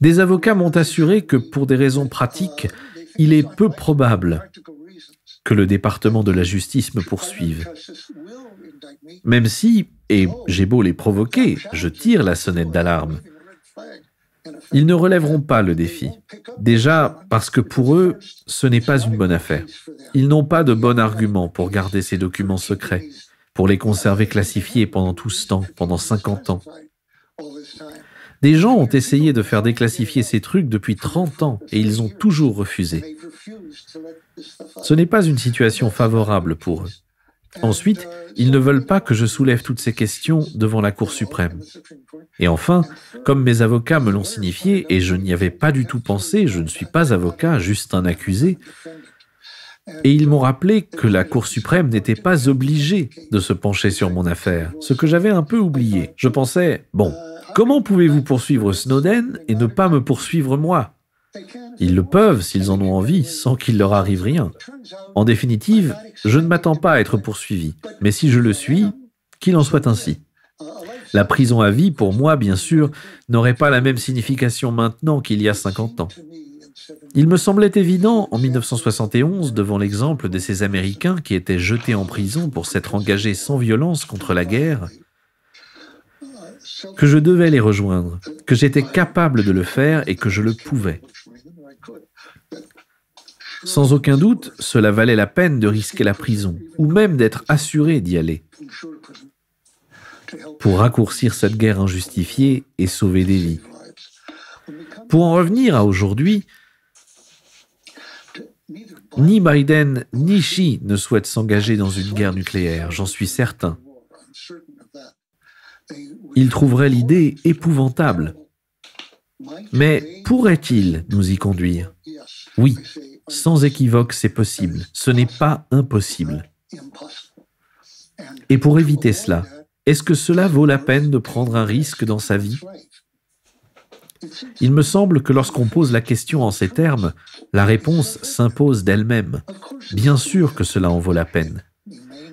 Des avocats m'ont assuré que pour des raisons pratiques, il est peu probable que le département de la justice me poursuive. Même si, et j'ai beau les provoquer, je tire la sonnette d'alarme. Ils ne relèveront pas le défi. Déjà parce que pour eux, ce n'est pas une bonne affaire. Ils n'ont pas de bon argument pour garder ces documents secrets pour les conserver classifiés pendant tout ce temps, pendant 50 ans. Des gens ont essayé de faire déclassifier ces trucs depuis 30 ans et ils ont toujours refusé. Ce n'est pas une situation favorable pour eux. Ensuite, ils ne veulent pas que je soulève toutes ces questions devant la Cour suprême. Et enfin, comme mes avocats me l'ont signifié et je n'y avais pas du tout pensé, je ne suis pas avocat, juste un accusé, et ils m'ont rappelé que la Cour suprême n'était pas obligée de se pencher sur mon affaire, ce que j'avais un peu oublié. Je pensais, bon, comment pouvez-vous poursuivre Snowden et ne pas me poursuivre moi ils le peuvent s'ils en ont envie, sans qu'il leur arrive rien. En définitive, je ne m'attends pas à être poursuivi, mais si je le suis, qu'il en soit ainsi. La prison à vie, pour moi, bien sûr, n'aurait pas la même signification maintenant qu'il y a 50 ans. Il me semblait évident, en 1971, devant l'exemple de ces Américains qui étaient jetés en prison pour s'être engagés sans violence contre la guerre, que je devais les rejoindre, que j'étais capable de le faire et que je le pouvais. Sans aucun doute, cela valait la peine de risquer la prison, ou même d'être assuré d'y aller, pour raccourcir cette guerre injustifiée et sauver des vies. Pour en revenir à aujourd'hui, ni Biden ni Xi ne souhaitent s'engager dans une guerre nucléaire, j'en suis certain. Ils trouveraient l'idée épouvantable. Mais pourrait-il nous y conduire Oui, sans équivoque, c'est possible. Ce n'est pas impossible. Et pour éviter cela, est-ce que cela vaut la peine de prendre un risque dans sa vie Il me semble que lorsqu'on pose la question en ces termes, la réponse s'impose d'elle-même. Bien sûr que cela en vaut la peine.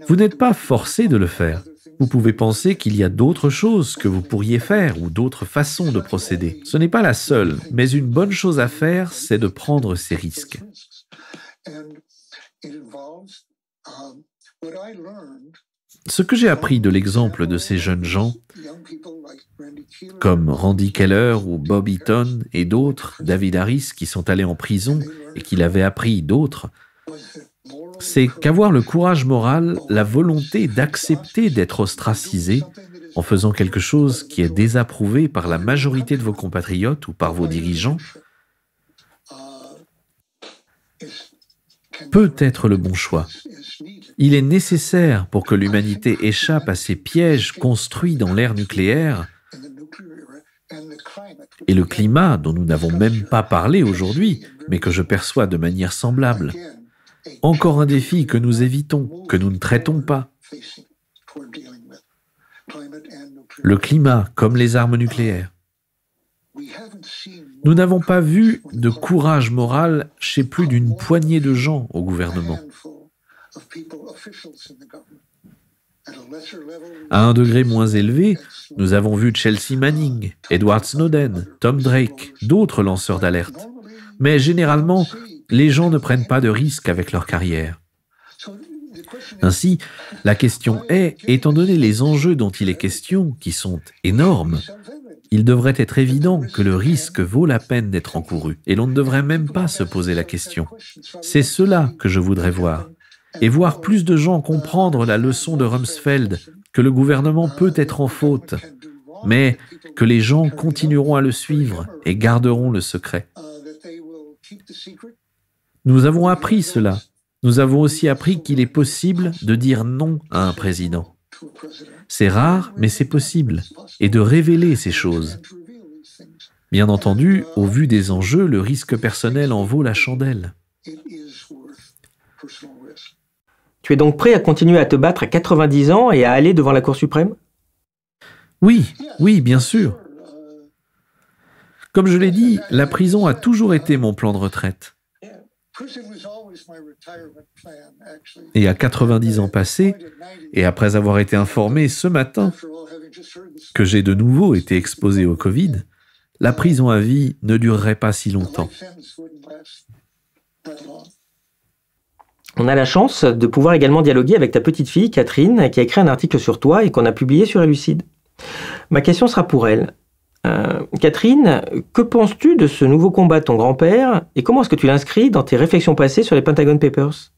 Vous n'êtes pas forcé de le faire. Vous pouvez penser qu'il y a d'autres choses que vous pourriez faire ou d'autres façons de procéder. Ce n'est pas la seule, mais une bonne chose à faire, c'est de prendre ces risques. Ce que j'ai appris de l'exemple de ces jeunes gens, comme Randy Keller ou Bob Eaton et d'autres, David Harris, qui sont allés en prison et qu'il avait appris d'autres, c'est qu'avoir le courage moral, la volonté d'accepter d'être ostracisé en faisant quelque chose qui est désapprouvé par la majorité de vos compatriotes ou par vos dirigeants, peut être le bon choix. Il est nécessaire pour que l'humanité échappe à ces pièges construits dans l'ère nucléaire et le climat, dont nous n'avons même pas parlé aujourd'hui, mais que je perçois de manière semblable. Encore un défi que nous évitons, que nous ne traitons pas. Le climat, comme les armes nucléaires. Nous n'avons pas vu de courage moral chez plus d'une poignée de gens au gouvernement. À un degré moins élevé, nous avons vu Chelsea Manning, Edward Snowden, Tom Drake, d'autres lanceurs d'alerte. Mais généralement, les gens ne prennent pas de risques avec leur carrière. Ainsi, la question est, étant donné les enjeux dont il est question, qui sont énormes, il devrait être évident que le risque vaut la peine d'être encouru, et l'on ne devrait même pas se poser la question. C'est cela que je voudrais voir, et voir plus de gens comprendre la leçon de Rumsfeld que le gouvernement peut être en faute, mais que les gens continueront à le suivre et garderont le secret. Nous avons appris cela. Nous avons aussi appris qu'il est possible de dire non à un président. C'est rare, mais c'est possible, et de révéler ces choses. Bien entendu, au vu des enjeux, le risque personnel en vaut la chandelle. Tu es donc prêt à continuer à te battre à 90 ans et à aller devant la Cour suprême Oui, oui, bien sûr. Comme je l'ai dit, la prison a toujours été mon plan de retraite. Et à 90 ans passés, et après avoir été informé ce matin que j'ai de nouveau été exposé au Covid, la prison à vie ne durerait pas si longtemps. On a la chance de pouvoir également dialoguer avec ta petite fille, Catherine, qui a écrit un article sur toi et qu'on a publié sur Elucide. Ma question sera pour elle. Euh, Catherine, que penses-tu de ce nouveau combat de ton grand-père et comment est-ce que tu l'inscris dans tes réflexions passées sur les Pentagon Papers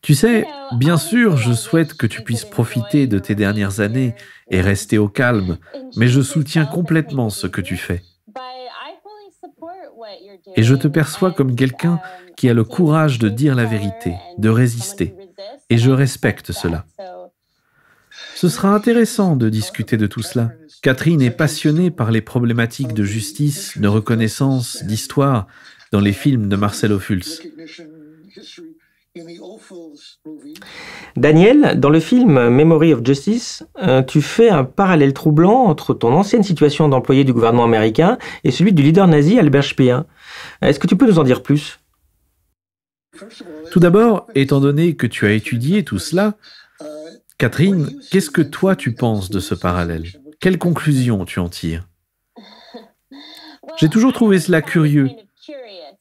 Tu sais, bien sûr, je souhaite que tu puisses profiter de tes dernières euh, années et rester au calme, mais je soutiens complètement ce que tu fais. Et je te perçois comme quelqu'un qui a le courage de dire la vérité, de résister. Et je respecte cela. Ce sera intéressant de discuter de tout cela. Catherine est passionnée par les problématiques de justice, de reconnaissance, d'histoire dans les films de Marcelo Fulz. Daniel, dans le film Memory of Justice, euh, tu fais un parallèle troublant entre ton ancienne situation d'employé du gouvernement américain et celui du leader nazi Albert Speer. Est-ce que tu peux nous en dire plus Tout d'abord, étant donné que tu as étudié tout cela, Catherine, qu'est-ce que toi tu penses de ce parallèle Quelle conclusion tu en tires J'ai toujours trouvé cela curieux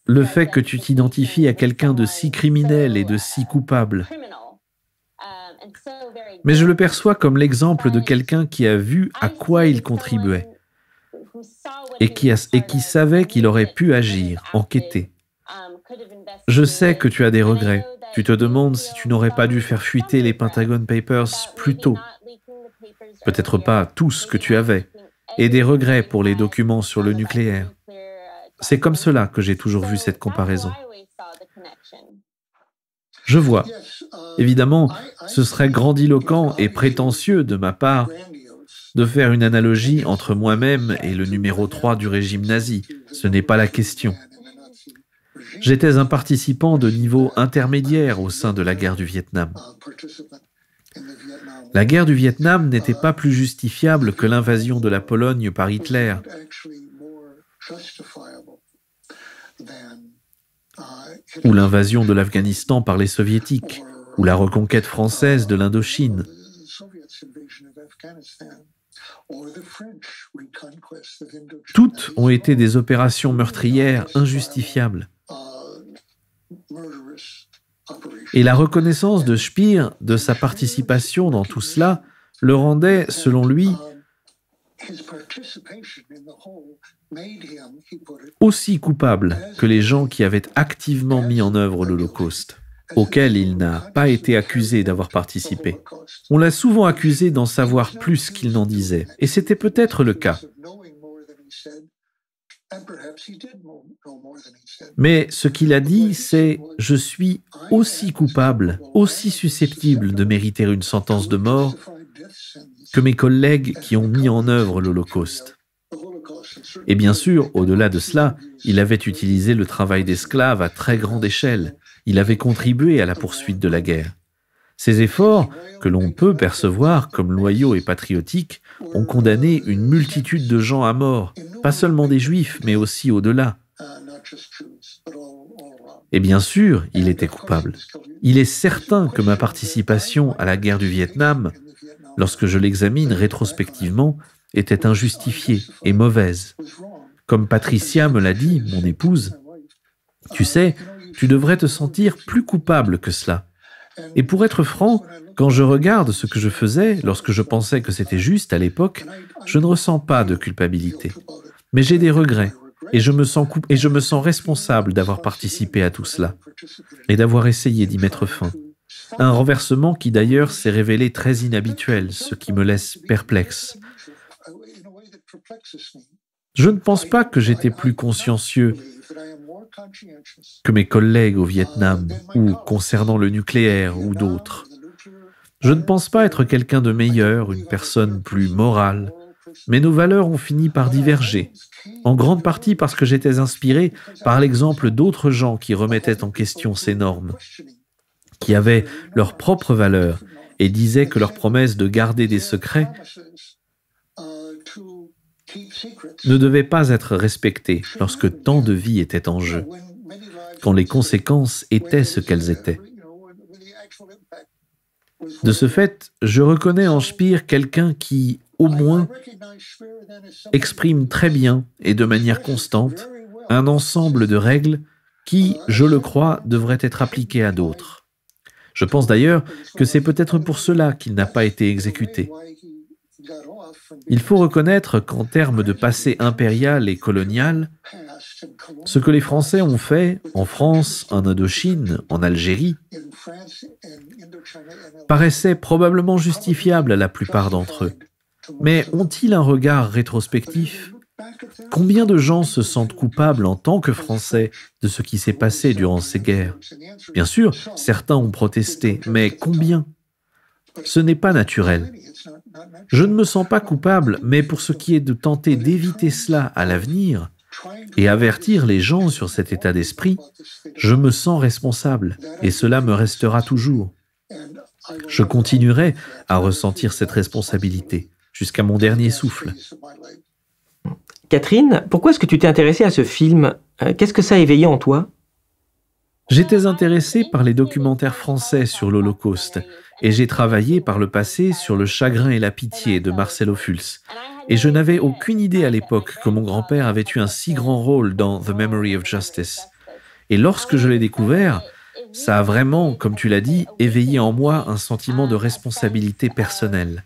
le fait que tu t'identifies à quelqu'un de si criminel et de si coupable. Mais je le perçois comme l'exemple de quelqu'un qui a vu à quoi il contribuait et qui, savait qu'il aurait pu agir, enquêter. Je sais que tu as des regrets. Tu te demandes si tu n'aurais pas dû faire fuiter les Pentagon Papers plus tôt. Peut-être pas tous que tu avais, et des regrets pour les documents sur le nucléaire. C'est comme cela que j'ai toujours vu cette comparaison. Je vois. Évidemment, ce serait grandiloquent et prétentieux de ma part de faire une analogie entre moi-même et le numéro 3 du régime nazi. Ce n'est pas la question. J'étais un participant de niveau intermédiaire au sein de la guerre du Vietnam. La guerre du Vietnam n'était pas plus justifiable que l'invasion de la Pologne par Hitler ou l'invasion de l'Afghanistan par les soviétiques, ou la reconquête française de l'Indochine. Toutes ont été des opérations meurtrières injustifiables. Et la reconnaissance de Speer de sa participation dans tout cela le rendait, selon lui, aussi coupable que les gens qui avaient activement mis en œuvre l'Holocauste, auquel il n'a pas été accusé d'avoir participé. On l'a souvent accusé d'en savoir plus qu'il n'en disait, et c'était peut-être le cas. Mais ce qu'il a dit, c'est ⁇ Je suis aussi coupable, aussi susceptible de mériter une sentence de mort que mes collègues qui ont mis en œuvre l'Holocauste. Et bien sûr, au-delà de cela, il avait utilisé le travail d'esclaves à très grande échelle. Il avait contribué à la poursuite de la guerre. Ces efforts, que l'on peut percevoir comme loyaux et patriotiques, ont condamné une multitude de gens à mort, pas seulement des juifs, mais aussi au-delà. Et bien sûr, il était coupable. Il est certain que ma participation à la guerre du Vietnam, lorsque je l'examine rétrospectivement, était injustifiée et mauvaise. Comme Patricia me l'a dit, mon épouse, tu sais, tu devrais te sentir plus coupable que cela. Et pour être franc, quand je regarde ce que je faisais lorsque je pensais que c'était juste à l'époque, je ne ressens pas de culpabilité. Mais j'ai des regrets et je me sens, et je me sens responsable d'avoir participé à tout cela et d'avoir essayé d'y mettre fin. Un renversement qui d'ailleurs s'est révélé très inhabituel, ce qui me laisse perplexe. Je ne pense pas que j'étais plus consciencieux que mes collègues au Vietnam ou concernant le nucléaire ou d'autres. Je ne pense pas être quelqu'un de meilleur, une personne plus morale, mais nos valeurs ont fini par diverger, en grande partie parce que j'étais inspiré par l'exemple d'autres gens qui remettaient en question ces normes, qui avaient leurs propres valeurs et disaient que leur promesse de garder des secrets ne devait pas être respecté lorsque tant de vies étaient en jeu, quand les conséquences étaient ce qu'elles étaient. De ce fait, je reconnais en Spire quelqu'un qui, au moins, exprime très bien et de manière constante un ensemble de règles qui, je le crois, devraient être appliquées à d'autres. Je pense d'ailleurs que c'est peut-être pour cela qu'il n'a pas été exécuté, il faut reconnaître qu'en termes de passé impérial et colonial, ce que les Français ont fait en France, en Indochine, en Algérie, paraissait probablement justifiable à la plupart d'entre eux. Mais ont-ils un regard rétrospectif Combien de gens se sentent coupables en tant que Français de ce qui s'est passé durant ces guerres Bien sûr, certains ont protesté, mais combien Ce n'est pas naturel. Je ne me sens pas coupable, mais pour ce qui est de tenter d'éviter cela à l'avenir et avertir les gens sur cet état d'esprit, je me sens responsable et cela me restera toujours. Je continuerai à ressentir cette responsabilité jusqu'à mon dernier souffle. Catherine, pourquoi est-ce que tu t'es intéressée à ce film euh, Qu'est-ce que ça a éveillé en toi J'étais intéressé par les documentaires français sur l'Holocauste et j'ai travaillé par le passé sur Le chagrin et la pitié de Marcelo Fulz. Et je n'avais aucune idée à l'époque que mon grand-père avait eu un si grand rôle dans The Memory of Justice. Et lorsque je l'ai découvert, ça a vraiment, comme tu l'as dit, éveillé en moi un sentiment de responsabilité personnelle.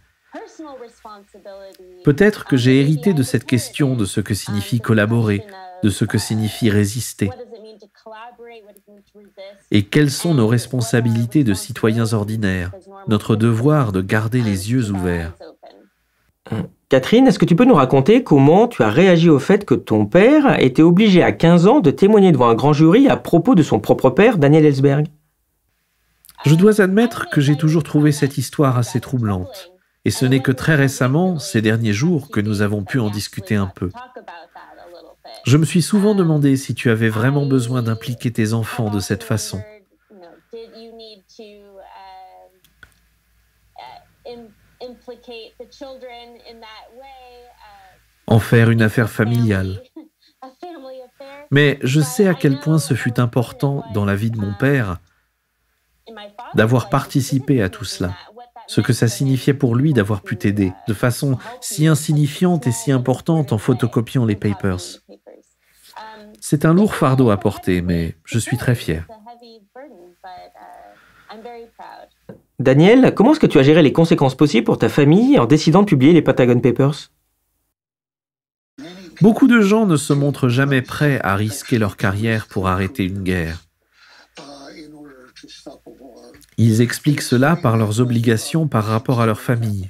Peut-être que j'ai hérité de cette question de ce que signifie collaborer, de ce que signifie résister. Et quelles sont nos responsabilités de citoyens ordinaires, notre devoir de garder les yeux ouverts euh, Catherine, est-ce que tu peux nous raconter comment tu as réagi au fait que ton père était obligé à 15 ans de témoigner devant un grand jury à propos de son propre père, Daniel Ellsberg Je dois admettre que j'ai toujours trouvé cette histoire assez troublante. Et ce n'est que très récemment, ces derniers jours, que nous avons pu en discuter un peu. Je me suis souvent demandé si tu avais vraiment besoin d'impliquer tes enfants de cette façon. En faire une affaire familiale. Mais je sais à quel point ce fut important dans la vie de mon père d'avoir participé à tout cela, ce que ça signifiait pour lui d'avoir pu t'aider de façon si insignifiante et si importante en photocopiant les papers. C'est un lourd fardeau à porter, mais je suis très fier. Daniel, comment est-ce que tu as géré les conséquences possibles pour ta famille en décidant de publier les Patagon Papers Beaucoup de gens ne se montrent jamais prêts à risquer leur carrière pour arrêter une guerre. Ils expliquent cela par leurs obligations par rapport à leur famille.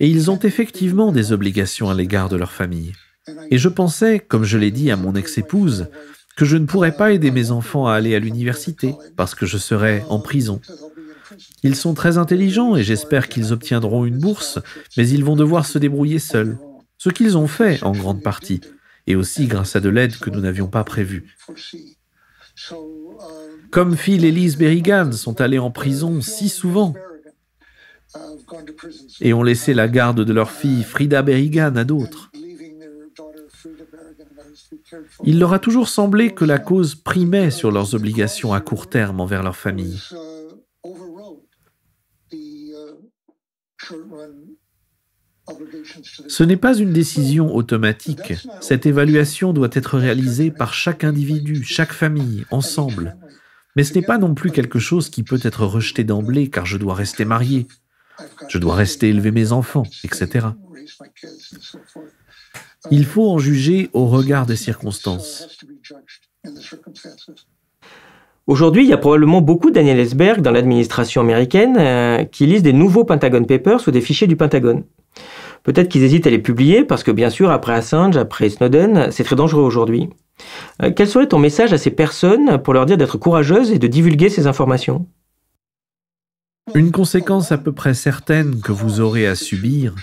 Et ils ont effectivement des obligations à l'égard de leur famille. Et je pensais, comme je l'ai dit à mon ex-épouse, que je ne pourrais pas aider mes enfants à aller à l'université parce que je serais en prison. Ils sont très intelligents et j'espère qu'ils obtiendront une bourse, mais ils vont devoir se débrouiller seuls. Ce qu'ils ont fait en grande partie, et aussi grâce à de l'aide que nous n'avions pas prévue. Comme Phil et Liz Berrigan sont allés en prison si souvent et ont laissé la garde de leur fille Frida Berrigan à d'autres. Il leur a toujours semblé que la cause primait sur leurs obligations à court terme envers leur famille. Ce n'est pas une décision automatique. Cette évaluation doit être réalisée par chaque individu, chaque famille, ensemble. Mais ce n'est pas non plus quelque chose qui peut être rejeté d'emblée car je dois rester marié, je dois rester élever mes enfants, etc. Il faut en juger au regard des circonstances. Aujourd'hui, il y a probablement beaucoup Daniel Esberg dans l'administration américaine euh, qui lisent des nouveaux Pentagon Papers ou des fichiers du Pentagone. Peut-être qu'ils hésitent à les publier parce que bien sûr, après Assange, après Snowden, c'est très dangereux aujourd'hui. Euh, quel serait ton message à ces personnes pour leur dire d'être courageuses et de divulguer ces informations Une conséquence à peu près certaine que vous aurez à subir,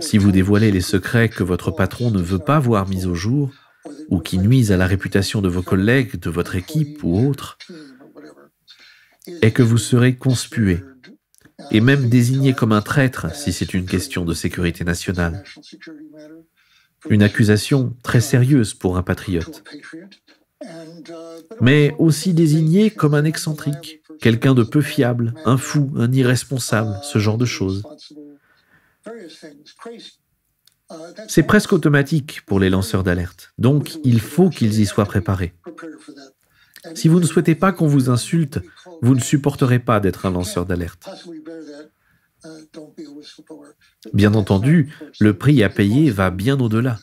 si vous dévoilez les secrets que votre patron ne veut pas voir mis au jour, ou qui nuisent à la réputation de vos collègues, de votre équipe ou autre, est que vous serez conspué, et même désigné comme un traître si c'est une question de sécurité nationale. Une accusation très sérieuse pour un patriote, mais aussi désigné comme un excentrique, quelqu'un de peu fiable, un fou, un irresponsable, ce genre de choses. C'est presque automatique pour les lanceurs d'alerte, donc il faut qu'ils y soient préparés. Si vous ne souhaitez pas qu'on vous insulte, vous ne supporterez pas d'être un lanceur d'alerte. Bien entendu, le prix à payer va bien au-delà.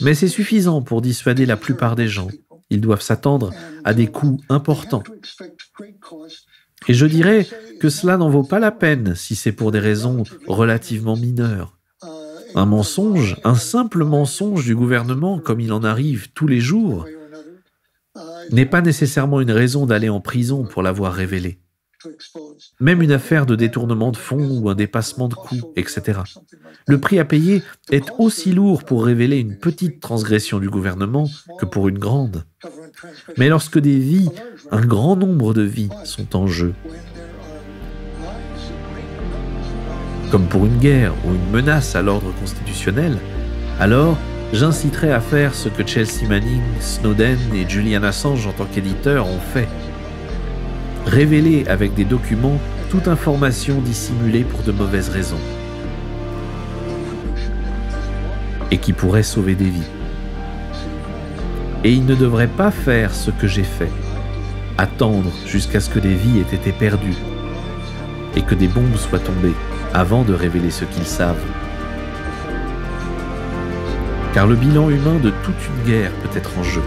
Mais c'est suffisant pour dissuader la plupart des gens. Ils doivent s'attendre à des coûts importants. Et je dirais que cela n'en vaut pas la peine si c'est pour des raisons relativement mineures. Un mensonge, un simple mensonge du gouvernement, comme il en arrive tous les jours, n'est pas nécessairement une raison d'aller en prison pour l'avoir révélé. Même une affaire de détournement de fonds ou un dépassement de coûts, etc. Le prix à payer est aussi lourd pour révéler une petite transgression du gouvernement que pour une grande. Mais lorsque des vies, un grand nombre de vies, sont en jeu, comme pour une guerre ou une menace à l'ordre constitutionnel, alors j'inciterai à faire ce que Chelsea Manning, Snowden et Julian Assange en tant qu'éditeurs ont fait révéler avec des documents toute information dissimulée pour de mauvaises raisons et qui pourrait sauver des vies. Et il ne devrait pas faire ce que j'ai fait, attendre jusqu'à ce que des vies aient été perdues et que des bombes soient tombées avant de révéler ce qu'ils savent. Car le bilan humain de toute une guerre peut être en jeu.